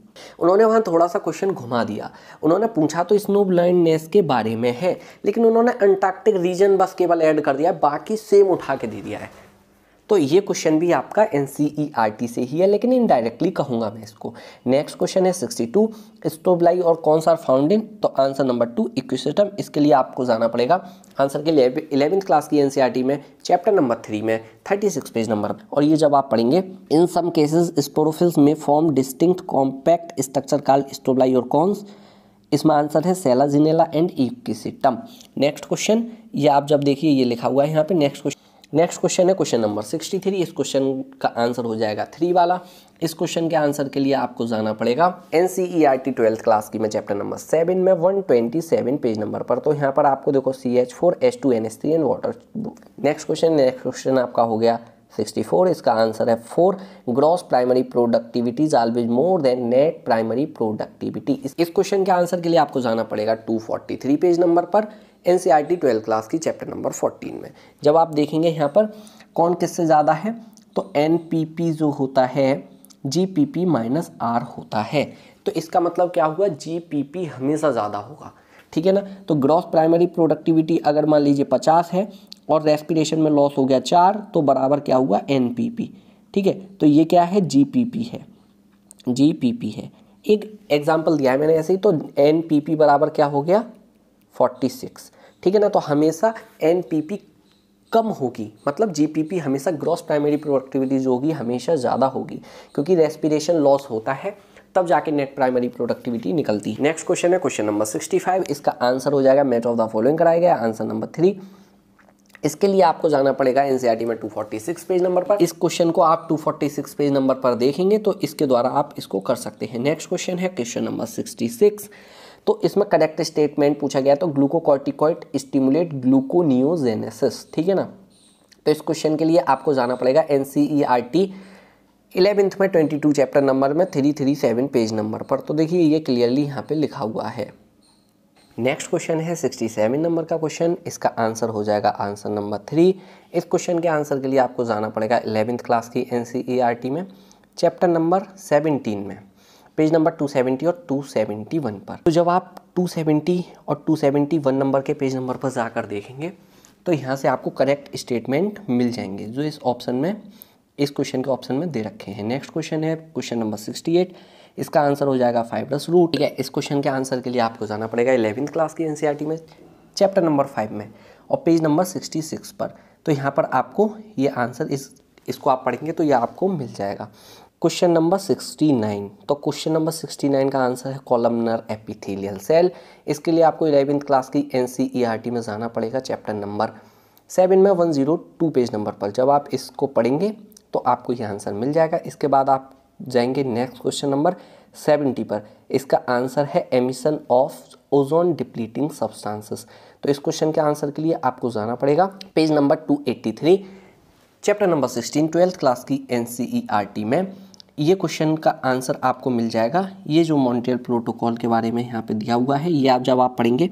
Speaker 1: उन्होंने वहाँ थोड़ा सा क्वेश्चन घुमा दिया उन्होंने पूछा तो स्नो ब्लाइंडनेस के बारे में है लेकिन उन्होंने अंटार्कटिक रीजन बस केवल ऐड कर दिया बाकी सेम उठा के दे दिया है तो ये क्वेश्चन भी आपका एन e से ही है लेकिन इनडायरेक्टली कहूँगा मैं इसको नेक्स्ट क्वेश्चन है सिक्सटी टू स्टोबलाई और कौन सा फाउंडेन तो आंसर नंबर टू इक्विस्टम इसके लिए आपको जाना पड़ेगा आंसर के लिए इलेवेंथ क्लास की एन e में चैप्टर नंबर थ्री में थर्टी सिक्स पेज नंबर और ये जब आप पढ़ेंगे इन सम केसेस स्पोरोफिल्स में form distinct compact structure called strobili और कॉन्स इसमें आंसर है Selaginella and Equisetum next question ये आप जब देखिए ये लिखा हुआ है यहाँ पे नेक्स्ट क्वेश्चन नेक्स्ट क्वेश्चन है क्वेश्चन नंबर सिक्सटी थ्री इस क्वेश्चन का आंसर हो जाएगा थ्री वाला इस क्वेश्चन के आंसर के लिए आपको जाना पड़ेगा N C E R T twelfth class की मैं चैप्टर नंबर सेवन में one twenty seven page number पर तो यहाँ पर आपको देखो C H four H two N H three and water next question next question आपका हो गया 64 इसका आंसर है four gross primary productivity always more than net primary productivity इस क्वेश्चन के आंसर के लिए आपको जाना पड़ेगा 243 पेज नंबर पर N C R T twelfth class की चैप्टर नंबर फोर्टीन में जब आप देखेंगे यहाँ पर कौन किससे ज़्यादा है तो एन पी पी जो होता है G P P minus R होता है तो इसका मतलब क्या हुआ जी पी पी हमेशा ज़्यादा होगा ठीक है ना तो ग्रॉस प्राइमरी प्रोडक्टिविटी अगर मान लीजिए पचास है और रेस्पिरेशन में लॉस हो गया चार तो बराबर क्या हुआ एन पी पी ठीक है तो ये क्या है जी पी पी है जी पी पी है एक एग्जाम्पल दिया है मैंने ऐसे ही तो एन पी पी बराबर क्या हो गया फोर्टी सिक्स ठीक है ना तो हमेशा एन कम होगी मतलब जीपीपी हमेशा ग्रॉस प्राइमरी प्रोडक्टिविटी जो होगी हमेशा ज़्यादा होगी क्योंकि रेस्पिरेशन लॉस होता है तब जाके नेट प्राइमरी प्रोडक्टिविटी निकलती है नेक्स्ट क्वेश्चन है क्वेश्चन नंबर सिक्सटी फाइव इसका आंसर हो जाएगा मैच ऑफ द फॉलोइंग कराया गया आंसर नंबर थ्री इसके लिए आपको जाना पड़ेगा एनसीईआरटी e में 246 पेज नंबर पर इस क्वेश्चन को आप 246 पेज नंबर पर देखेंगे तो इसके द्वारा आप इसको कर सकते हैं नेक्स्ट क्वेश्चन है क्वेश्चन नंबर 66 तो इसमें करेक्ट स्टेटमेंट पूछा गया तो ग्लूकोकॉर्टिकॉइड स्टिमुलेट ग्लूकोनियोजेनेसिस ठीक है ना तो इस क्वेश्चन के लिए आपको जाना पड़ेगा N C E R T eleventh में ट्वेंटी टू चैप्टर नंबर में three three seven page number पर तो देखिए ये क्लियरली यहाँ पे लिखा हुआ है नेक्स्ट क्वेश्चन है सिक्सटी सेवन नंबर का क्वेश्चन इसका आंसर हो जाएगा आंसर नंबर थ्री इस क्वेश्चन के आंसर के लिए आपको जाना पड़ेगा इलेवेंथ क्लास की N C E R T में चैप्टर नंबर सेवनटीन में पेज नंबर 270 और 271 पर तो जब आप 270 और 271 नंबर के पेज नंबर पर जाकर देखेंगे तो यहाँ से आपको करेक्ट स्टेटमेंट मिल जाएंगे जो इस ऑप्शन में इस क्वेश्चन के ऑप्शन में दे रखे हैं नेक्स्ट क्वेश्चन है क्वेश्चन नंबर 68 इसका आंसर हो जाएगा फाइव प्लस रूट ठीक है इस क्वेश्चन के आंसर के लिए आपको जाना पड़ेगा इलेवंथ क्लास की एन e में चैप्टर नंबर फाइव में और पेज नंबर सिक्सटी सिक्स पर तो यहाँ पर आपको ये आंसर इस इसको आप पढ़ेंगे तो ये आपको मिल जाएगा क्वेश्चन नंबर 69 तो क्वेश्चन नंबर 69 का आंसर है कॉलमनर एपिथेलियल सेल इसके लिए आपको इलेवेंथ क्लास की एन e में जाना पड़ेगा चैप्टर नंबर सेवन में one zero two page number पर जब आप इसको पढ़ेंगे तो आपको ये आंसर मिल जाएगा इसके बाद आप जाएंगे नेक्स्ट क्वेश्चन नंबर सेवेंटी पर इसका आंसर है emission of ozone depleting substances तो इस क्वेश्चन के आंसर के लिए आपको जाना पड़ेगा page number two eighty three chapter number sixteen twelfth class की एन e में ये क्वेश्चन का आंसर आपको मिल जाएगा ये जो मॉन्ट्रियल प्रोटोकॉल के बारे में यहाँ पे दिया हुआ है ये आप जब आप पढ़ेंगे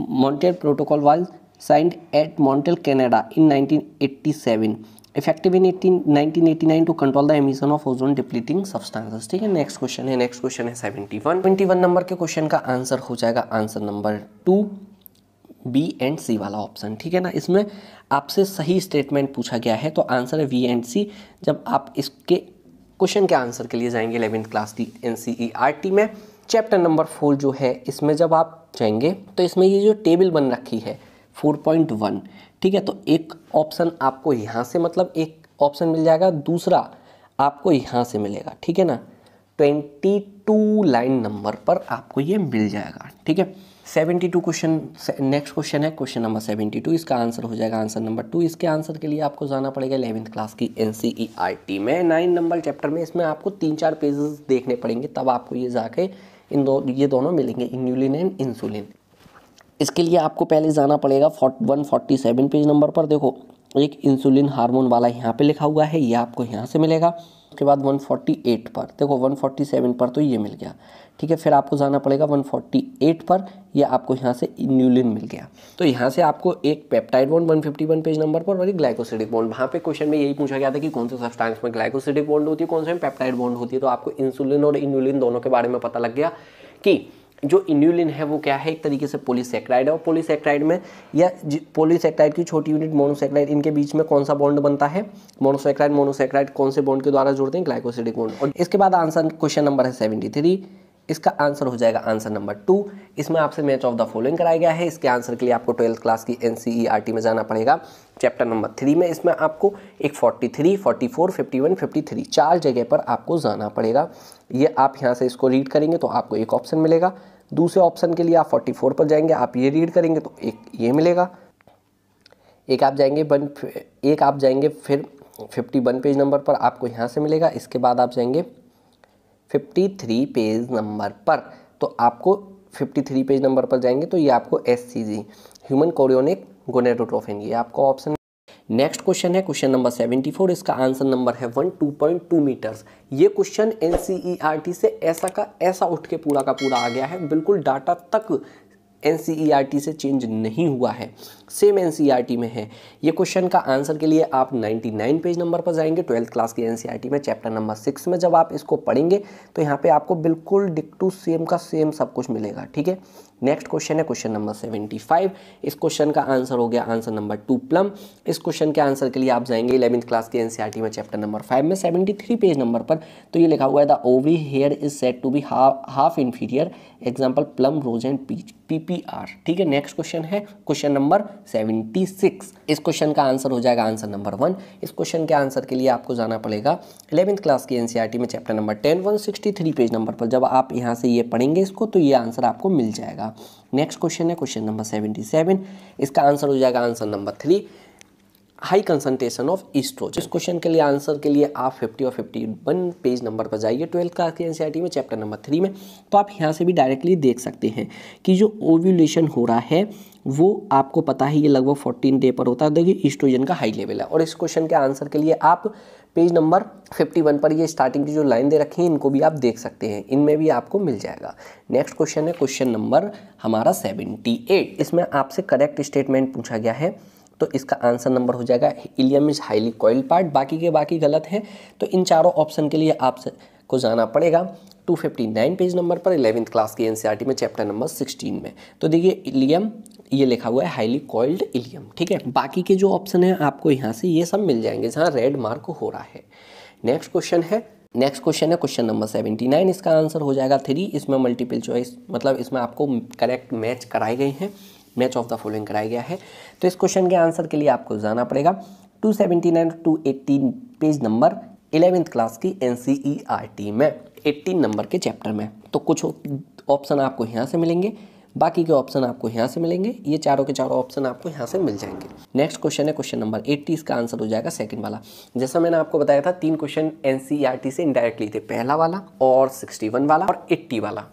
Speaker 1: Montreal Protocol was signed at Montreal Canada in 1987 effective in 18 1989 to control the emission of ozone depleting substances ठीक है नेक्स्ट क्वेश्चन है नेक्स्ट क्वेश्चन है सेवेंटी वन नंबर के क्वेश्चन का आंसर हो जाएगा answer number two B and C वाला option ठीक है ना इसमें आपसे सही स्टेटमेंट पूछा गया है तो आंसर है वी एंड सी जब आप इसके क्वेश्चन के आंसर के लिए जाएंगे इलेवेंथ क्लास की N C E R T में चैप्टर नंबर फोर जो है इसमें जब आप जाएंगे तो इसमें ये जो टेबल बन रखी है फोर पॉइंट वन ठीक है तो एक ऑप्शन आपको यहाँ से मतलब एक ऑप्शन मिल जाएगा दूसरा आपको यहाँ से मिलेगा ठीक है ना ट्वेंटी टू लाइन नंबर पर आपको ये मिल जाएगा ठीक है seventy two question next question है क्वेश्चन नंबर सेवेंटी टू इसका आंसर हो जाएगा आंसर नंबर टू इसके आंसर के लिए आपको जाना पड़ेगा इलेवंथ क्लास की N C E I T में नाइन नंबर चैप्टर में इसमें आपको तीन चार पेजेस देखने पड़ेंगे तब आपको ये जाके इन दो ये दोनों मिलेंगे इन्यूलिन एंड इंसुलिन इसके लिए आपको पहले जाना पड़ेगा forty one forty seven page number पर देखो एक इंसुलिन हार्मोन वाला यहाँ पर लिखा हुआ है ये आपको यहाँ से मिलेगा उसके बाद 148 पर देखो 147 पर तो ये मिल गया ठीक है फिर आपको जाना पड़ेगा 148 पर ये आपको यहाँ से इन्यूलिन मिल गया तो यहाँ से आपको एक पेप्टाइड बॉन्ड 151 पेज नंबर पर और एक ग्लाइकोसिडिक बॉन्ड वहाँ पे क्वेश्चन में यही पूछा गया था कि कौन से सब्सटेंस में ग्लाइकोसिडिक बॉन्ड होती है कौन से में पेप्टाइड बॉन्ड होती है तो आपको इंसुलिन और इन्यूलिन दोनों के बारे में पता लग गया कि जो इन्यूलिन है वो क्या है एक तरीके से पोलीसेक्राइड है और पोलीसेक्राइड में या पोलीसेक्राइड की छोटी यूनिट मोनोसेक्राइड इनके बीच में कौन सा बॉन्ड बनता है मोनोसेक्राइड मोनोसेक्राइड कौन से बॉन्ड के द्वारा जोड़ते हैं ग्लाइकोसिडिक बॉन्ड और इसके बाद आंसर क्वेश्चन नंबर है सेवेंटी थ्री इसका आंसर हो जाएगा आंसर नंबर टू इसमें आपसे मैच ऑफ द फॉलोइंग कराया गया है इसके आंसर के लिए आपको ट्वेल्थ क्लास की एन e में जाना पड़ेगा चैप्टर नंबर थ्री में इसमें आपको एक 43, 44, 51, 53 चार जगह पर आपको जाना पड़ेगा ये आप यहाँ से इसको रीड करेंगे तो आपको एक ऑप्शन मिलेगा दूसरे ऑप्शन के लिए आप 44 पर जाएंगे आप ये रीड करेंगे तो एक ये मिलेगा एक आप जाएंगे वन एक आप जाएंगे फिर 51 पेज नंबर पर आपको यहाँ से मिलेगा इसके बाद आप जाएंगे 53 पेज नंबर पर तो आपको 53 पेज नंबर पर जाएंगे तो ये आपको एस ह्यूमन कोरियोनिक एन ये आपका ऑप्शन नेक्स्ट क्वेश्चन है क्वेश्चन नंबर सेवेंटी फोर इसका आंसर नंबर है one two point two metres ये क्वेश्चन एन से ऐसा का ऐसा उठ के पूरा का पूरा आ गया है बिल्कुल डाटा तक एन e से चेंज नहीं हुआ है सेम एन e में है ये क्वेश्चन का आंसर के लिए आप 99 पेज नंबर पर जाएंगे ट्वेल्थ क्लास की एन में चैप्टर नंबर सिक्स में जब आप इसको पढ़ेंगे तो यहाँ पे आपको बिल्कुल डिक टू सेम का सेम सब कुछ मिलेगा ठीक है नेक्स्ट क्वेश्चन है क्वेश्चन नंबर सेवेंटी फाइव इस क्वेश्चन का आंसर हो गया आंसर नंबर टू प्लम इस क्वेश्चन के आंसर के लिए आप जाएंगे इलेवंथ क्लास के एनसीईआरटी e में चैप्टर नंबर फाइव में सेवेंटी थ्री पेज नंबर पर तो ये लिखा हुआ है the ovary is said to be half inferior example plum rose and peach पीपीआर ठीक है नेक्स्ट क्वेश्चन है क्वेश्चन नंबर 76 इस क्वेश्चन का आंसर हो जाएगा आंसर नंबर वन इस क्वेश्चन के आंसर के लिए आपको जाना पड़ेगा इलेवंथ क्लास की एनसीईआरटी e में chapter number ten one sixty three page number पर जब आप यहाँ से ये पढ़ेंगे इसको तो ये आंसर आपको मिल जाएगा नेक्स्ट क्वेश्चन है क्वेश्चन नंबर सेवेंटी सेवन इसका आंसर हो जाएगा answer number three high concentration of estrogen इस क्वेश्चन के लिए आंसर के लिए आप 50 और 51 पेज नंबर पर जाइए ट्वेल्थ का आपके एनसीईआरटी में चैप्टर नंबर थ्री में तो आप यहाँ से भी डायरेक्टली देख सकते हैं कि जो ओव्यूलेशन हो रहा है वो आपको पता है ये लगभग फोर्टीन डे पर होता है देखिए ईस्ट्रोजन का हाई लेवल है और इस क्वेश्चन के आंसर के लिए आप पेज नंबर 51 पर ये स्टार्टिंग की जो लाइन दे रखी है इनको भी आप देख सकते हैं इनमें भी आपको मिल जाएगा नेक्स्ट क्वेश्चन है क्वेश्चन नंबर हमारा 78 इसमें आपसे करेक्ट स्टेटमेंट पूछा गया है तो इसका आंसर नंबर हो जाएगा ileum is highly coiled part बाकी के बाकी गलत हैं तो इन चारों ऑप्शन के लिए आप को जाना पड़ेगा 259 पेज नंबर पर इलेवेंथ क्लास की एनसीईआरटी में चैप्टर नंबर 16 में तो देखिए इलियम ये लिखा हुआ है हाईली कॉइल्ड इलियम ठीक है बाकी के जो ऑप्शन हैं आपको यहाँ से ये सब मिल जाएंगे जहाँ रेड मार्क हो रहा है नेक्स्ट क्वेश्चन है नेक्स्ट क्वेश्चन है क्वेश्चन नंबर सेवेंटी नाइन इसका आंसर हो जाएगा थ्री इसमें मल्टीपल चॉइस मतलब इसमें आपको करेक्ट मैच कराए गए हैं मैच ऑफ द फॉलोइंग कराया गया है तो इस क्वेश्चन के आंसर के लिए आपको जाना पड़ेगा 279 two eighteen page number eleventh class की एन e में 18 नंबर के चैप्टर में तो कुछ ऑप्शन आपको यहाँ से मिलेंगे बाकी के ऑप्शन आपको यहाँ से मिलेंगे ये चारों के चारों ऑप्शन आपको यहाँ से मिल जाएंगे नेक्स्ट क्वेश्चन है क्वेश्चन नंबर एट्टी इसका आंसर हो जाएगा सेकंड वाला जैसा मैंने आपको बताया था तीन क्वेश्चन एनसीईआरटी e से इंडायरेक्टली थे पहला वाला और सिक्सटी वन वाला और एट्टी वाला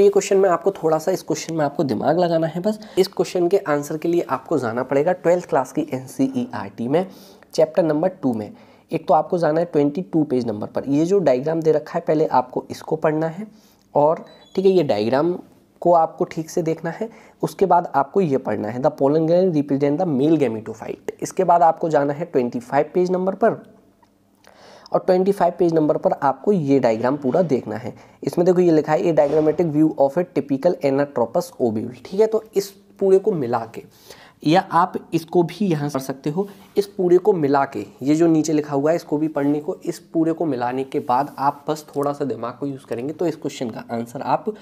Speaker 1: तो ये क्वेश्चन में आपको थोड़ा सा इस क्वेश्चन में आपको दिमाग लगाना है बस इस क्वेश्चन के आंसर के लिए आपको जाना पड़ेगा ट्वेल्थ क्लास की एन e में चैप्टर नंबर टू में एक तो आपको जाना है ट्वेंटी टू पेज नंबर पर ये जो डायग्राम दे रखा है पहले आपको इसको पढ़ना है और ठीक है ये डायग्राम को आपको ठीक से देखना है उसके बाद आपको ये पढ़ना है the pollen gallon represent the male gametophyte इसके बाद आपको जाना है ट्वेंटी फाइव पेज नंबर पर और 25 पेज नंबर पर आपको ये डायग्राम पूरा देखना है इसमें देखो ये लिखा है a diagrammatic view of a typical anatropous ovule ठीक है तो इस पूरे को मिला के या आप इसको भी यहाँ कर सकते हो इस पूरे को मिला के ये जो नीचे लिखा हुआ है इसको भी पढ़ने को इस पूरे को मिलाने के बाद आप बस थोड़ा सा दिमाग को यूज़ करेंगे तो इस क्वेश्चन का आंसर आप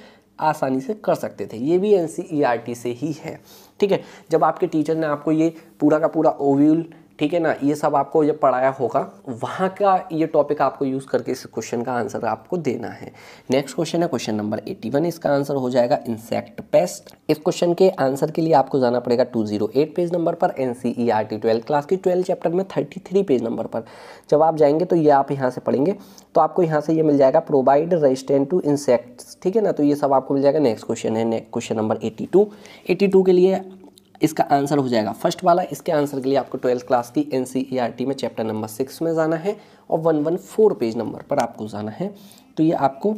Speaker 1: आसानी से कर सकते थे ये भी एन e से ही है ठीक है जब आपके टीचर ने आपको ये पूरा का पूरा ओव्यूल ठीक है ना ये सब आपको जब पढ़ाया होगा वहाँ का ये टॉपिक आपको यूज़ करके इस क्वेश्चन का आंसर आपको देना है नेक्स्ट क्वेश्चन है क्वेश्चन नंबर 81 इसका आंसर हो जाएगा इंसेक्ट पेस्ट इस क्वेश्चन के आंसर के लिए आपको जाना पड़ेगा 208 पेज नंबर पर N C E R T twelfth class की ट्वेल्थ चैप्टर में थर्टी पेज नंबर पर जब आप जाएंगे तो ये आप यहाँ से पढ़ेंगे तो आपको यहाँ से ये मिल जाएगा प्रोवाइड रजिस्टेंट टू इंसेक्ट्स ठीक है ना तो ये सब आपको मिल जाएगा नेक्स्ट क्वेश्चन है next question number eighty two के लिए इसका आंसर हो जाएगा फर्स्ट वाला इसके आंसर के लिए आपको ट्वेल्थ क्लास की एन e में चैप्टर नंबर सिक्स में जाना है और one one four page number पर आपको जाना है तो ये आपको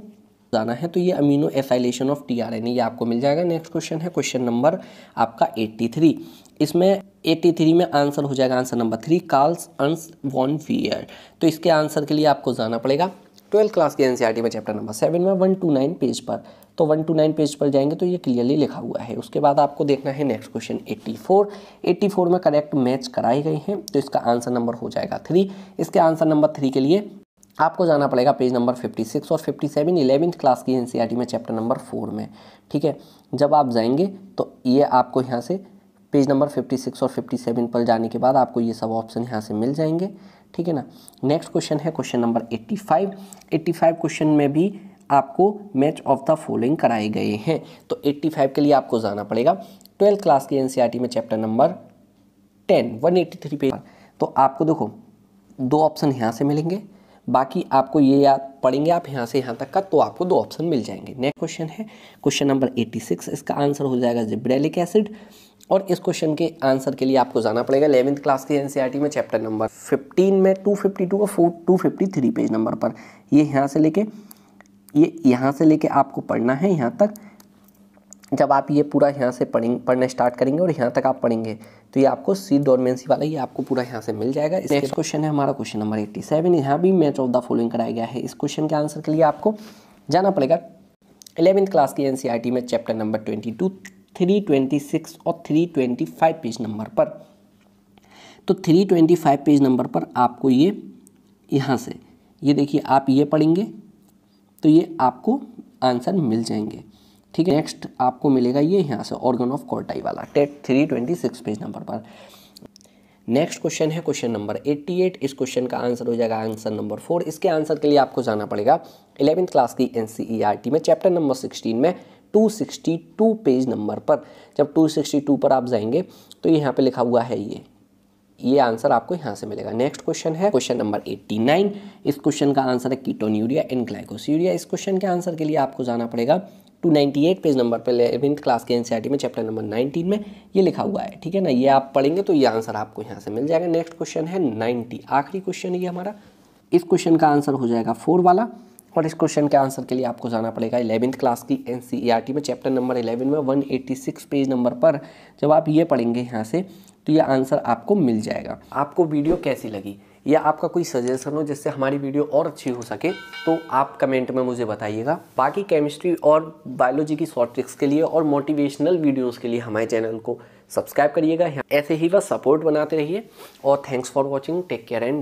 Speaker 1: जाना है तो ये amino acylation of T R N ये आपको मिल जाएगा नेक्स्ट क्वेश्चन है क्वेश्चन नंबर आपका एट्टी थ्री इसमें एट्टी थ्री में आंसर हो जाएगा answer number three Karl Ernst von Baer तो इसके आंसर के लिए आपको जाना पड़ेगा ट्वेल्थ क्लास के एनसीईआरटी e में चैप्टर नंबर सेवन में वन टू नाइन पेज पर तो वन टू नाइन पेज पर जाएंगे तो ये क्लियरली लिखा हुआ है उसके बाद आपको देखना है next question eighty four eighty four में करेक्ट मैच कराई गई हैं तो इसका आंसर नंबर हो जाएगा थ्री इसके आंसर नंबर थ्री के लिए आपको जाना पड़ेगा पेज नंबर फिफ्टी सिक्स और फिफ्टी सेवन इलेवेंथ क्लास की एनसीईआरटी में चैप्टर नंबर फोर में ठीक है जब आप जाएंगे तो ये आपको यहाँ से पेज नंबर फिफ्टी सिक्स और फिफ्टी सेवन पर जाने के बाद आपको ये सब ऑप्शन यहाँ से मिल जाएंगे ठीक है ना नेक्स्ट क्वेश्चन है क्वेश्चन नंबर 85 85 क्वेश्चन में भी आपको मैच ऑफ द फॉलोइंग कराए गए हैं तो 85 के लिए आपको जाना पड़ेगा ट्वेल्थ क्लास की एनसीईआरटी e में चैप्टर नंबर 10 183 पे तो आपको देखो दो ऑप्शन यहाँ से मिलेंगे बाकी आपको ये याद पढ़ेंगे आप यहाँ से यहाँ तक का तो आपको दो ऑप्शन मिल जाएंगे नेक्स्ट क्वेश्चन है क्वेश्चन नंबर 86 इसका आंसर हो जाएगा जिब्रेलिक एसिड और इस क्वेश्चन के आंसर के लिए आपको जाना पड़ेगा इलेवंथ क्लास के एनसीईआरटी e में चैप्टर नंबर 15 में 252 और 253 पेज नंबर पर ये यहाँ से लेके ये यहाँ से लेके आपको पढ़ना है यहाँ तक जब आप ये पूरा यहाँ से पढ़ेंगे पढ़ना स्टार्ट करेंगे और यहाँ तक आप पढ़ेंगे तो ये आपको सी डोरमेंसी वाला ये आपको पूरा यहाँ से मिल जाएगा इस नेक्स्ट क्वेश्चन है हमारा क्वेश्चन नंबर एट्टी सेवन यहाँ भी मैच ऑफ द फॉलोइंग कराया गया है इस क्वेश्चन के आंसर के लिए आपको जाना पड़ेगा इलेवेंथ क्लास की एन में चैप्टर नंबर ट्वेंटी टू 326 और 325 पेज नंबर पर तो 325 पेज नंबर पर आपको ये यहाँ से ये देखिए आप ये पढ़ेंगे तो ये आपको आंसर मिल जाएंगे ठीक है नेक्स्ट आपको मिलेगा ये यहाँ से ऑर्गन ऑफ कॉर्टाई वाला टेट three twenty six page number पर नेक्स्ट क्वेश्चन है क्वेश्चन नंबर एट्टी एट इस क्वेश्चन का आंसर हो जाएगा आंसर नंबर फोर इसके आंसर के लिए आपको जाना पड़ेगा इलेवेंथ क्लास की एन e में चैप्टर नंबर सिक्सटीन में 262 पेज नंबर पर जब 262 पर आप जाएंगे तो ये यहाँ पे लिखा हुआ है ये ये आंसर आपको यहाँ से मिलेगा नेक्स्ट क्वेश्चन है क्वेश्चन नंबर 89 इस क्वेश्चन का आंसर है कीटोन यूरिया एंड यूरिया इस क्वेश्चन के आंसर के लिए आपको जाना पड़ेगा 298 पेज नंबर पर एलेवेंथ क्लास के एनसीईआरटी में चैप्टर नंबर 19 में ये लिखा हुआ है ठीक है ना ये आप पढ़ेंगे तो ये आंसर आपको यहाँ से मिल जाएगा नेक्स्ट क्वेश्चन है नाइन्टी आखिरी क्वेश्चन ये हमारा इस क्वेश्चन का आंसर हो जाएगा फोर वाला और इस क्वेश्चन के आंसर के लिए आपको जाना पड़ेगा इलेवंथ क्लास की एन e में चैप्टर नंबर इलेवन में one eighty six page number पर जब आप ये पढ़ेंगे यहाँ से तो ये आंसर आपको मिल जाएगा आपको वीडियो कैसी लगी या आपका कोई सजेशन हो जिससे हमारी वीडियो और अच्छी हो सके तो आप कमेंट में मुझे बताइएगा बाकी केमिस्ट्री और बायोलॉजी की शॉर्ट ट्रिक्स के लिए और मोटिवेशनल वीडियोस के लिए हमारे चैनल को सब्सक्राइब करिएगा ऐसे ही बस सपोर्ट बनाते रहिए और thanks for watching take care and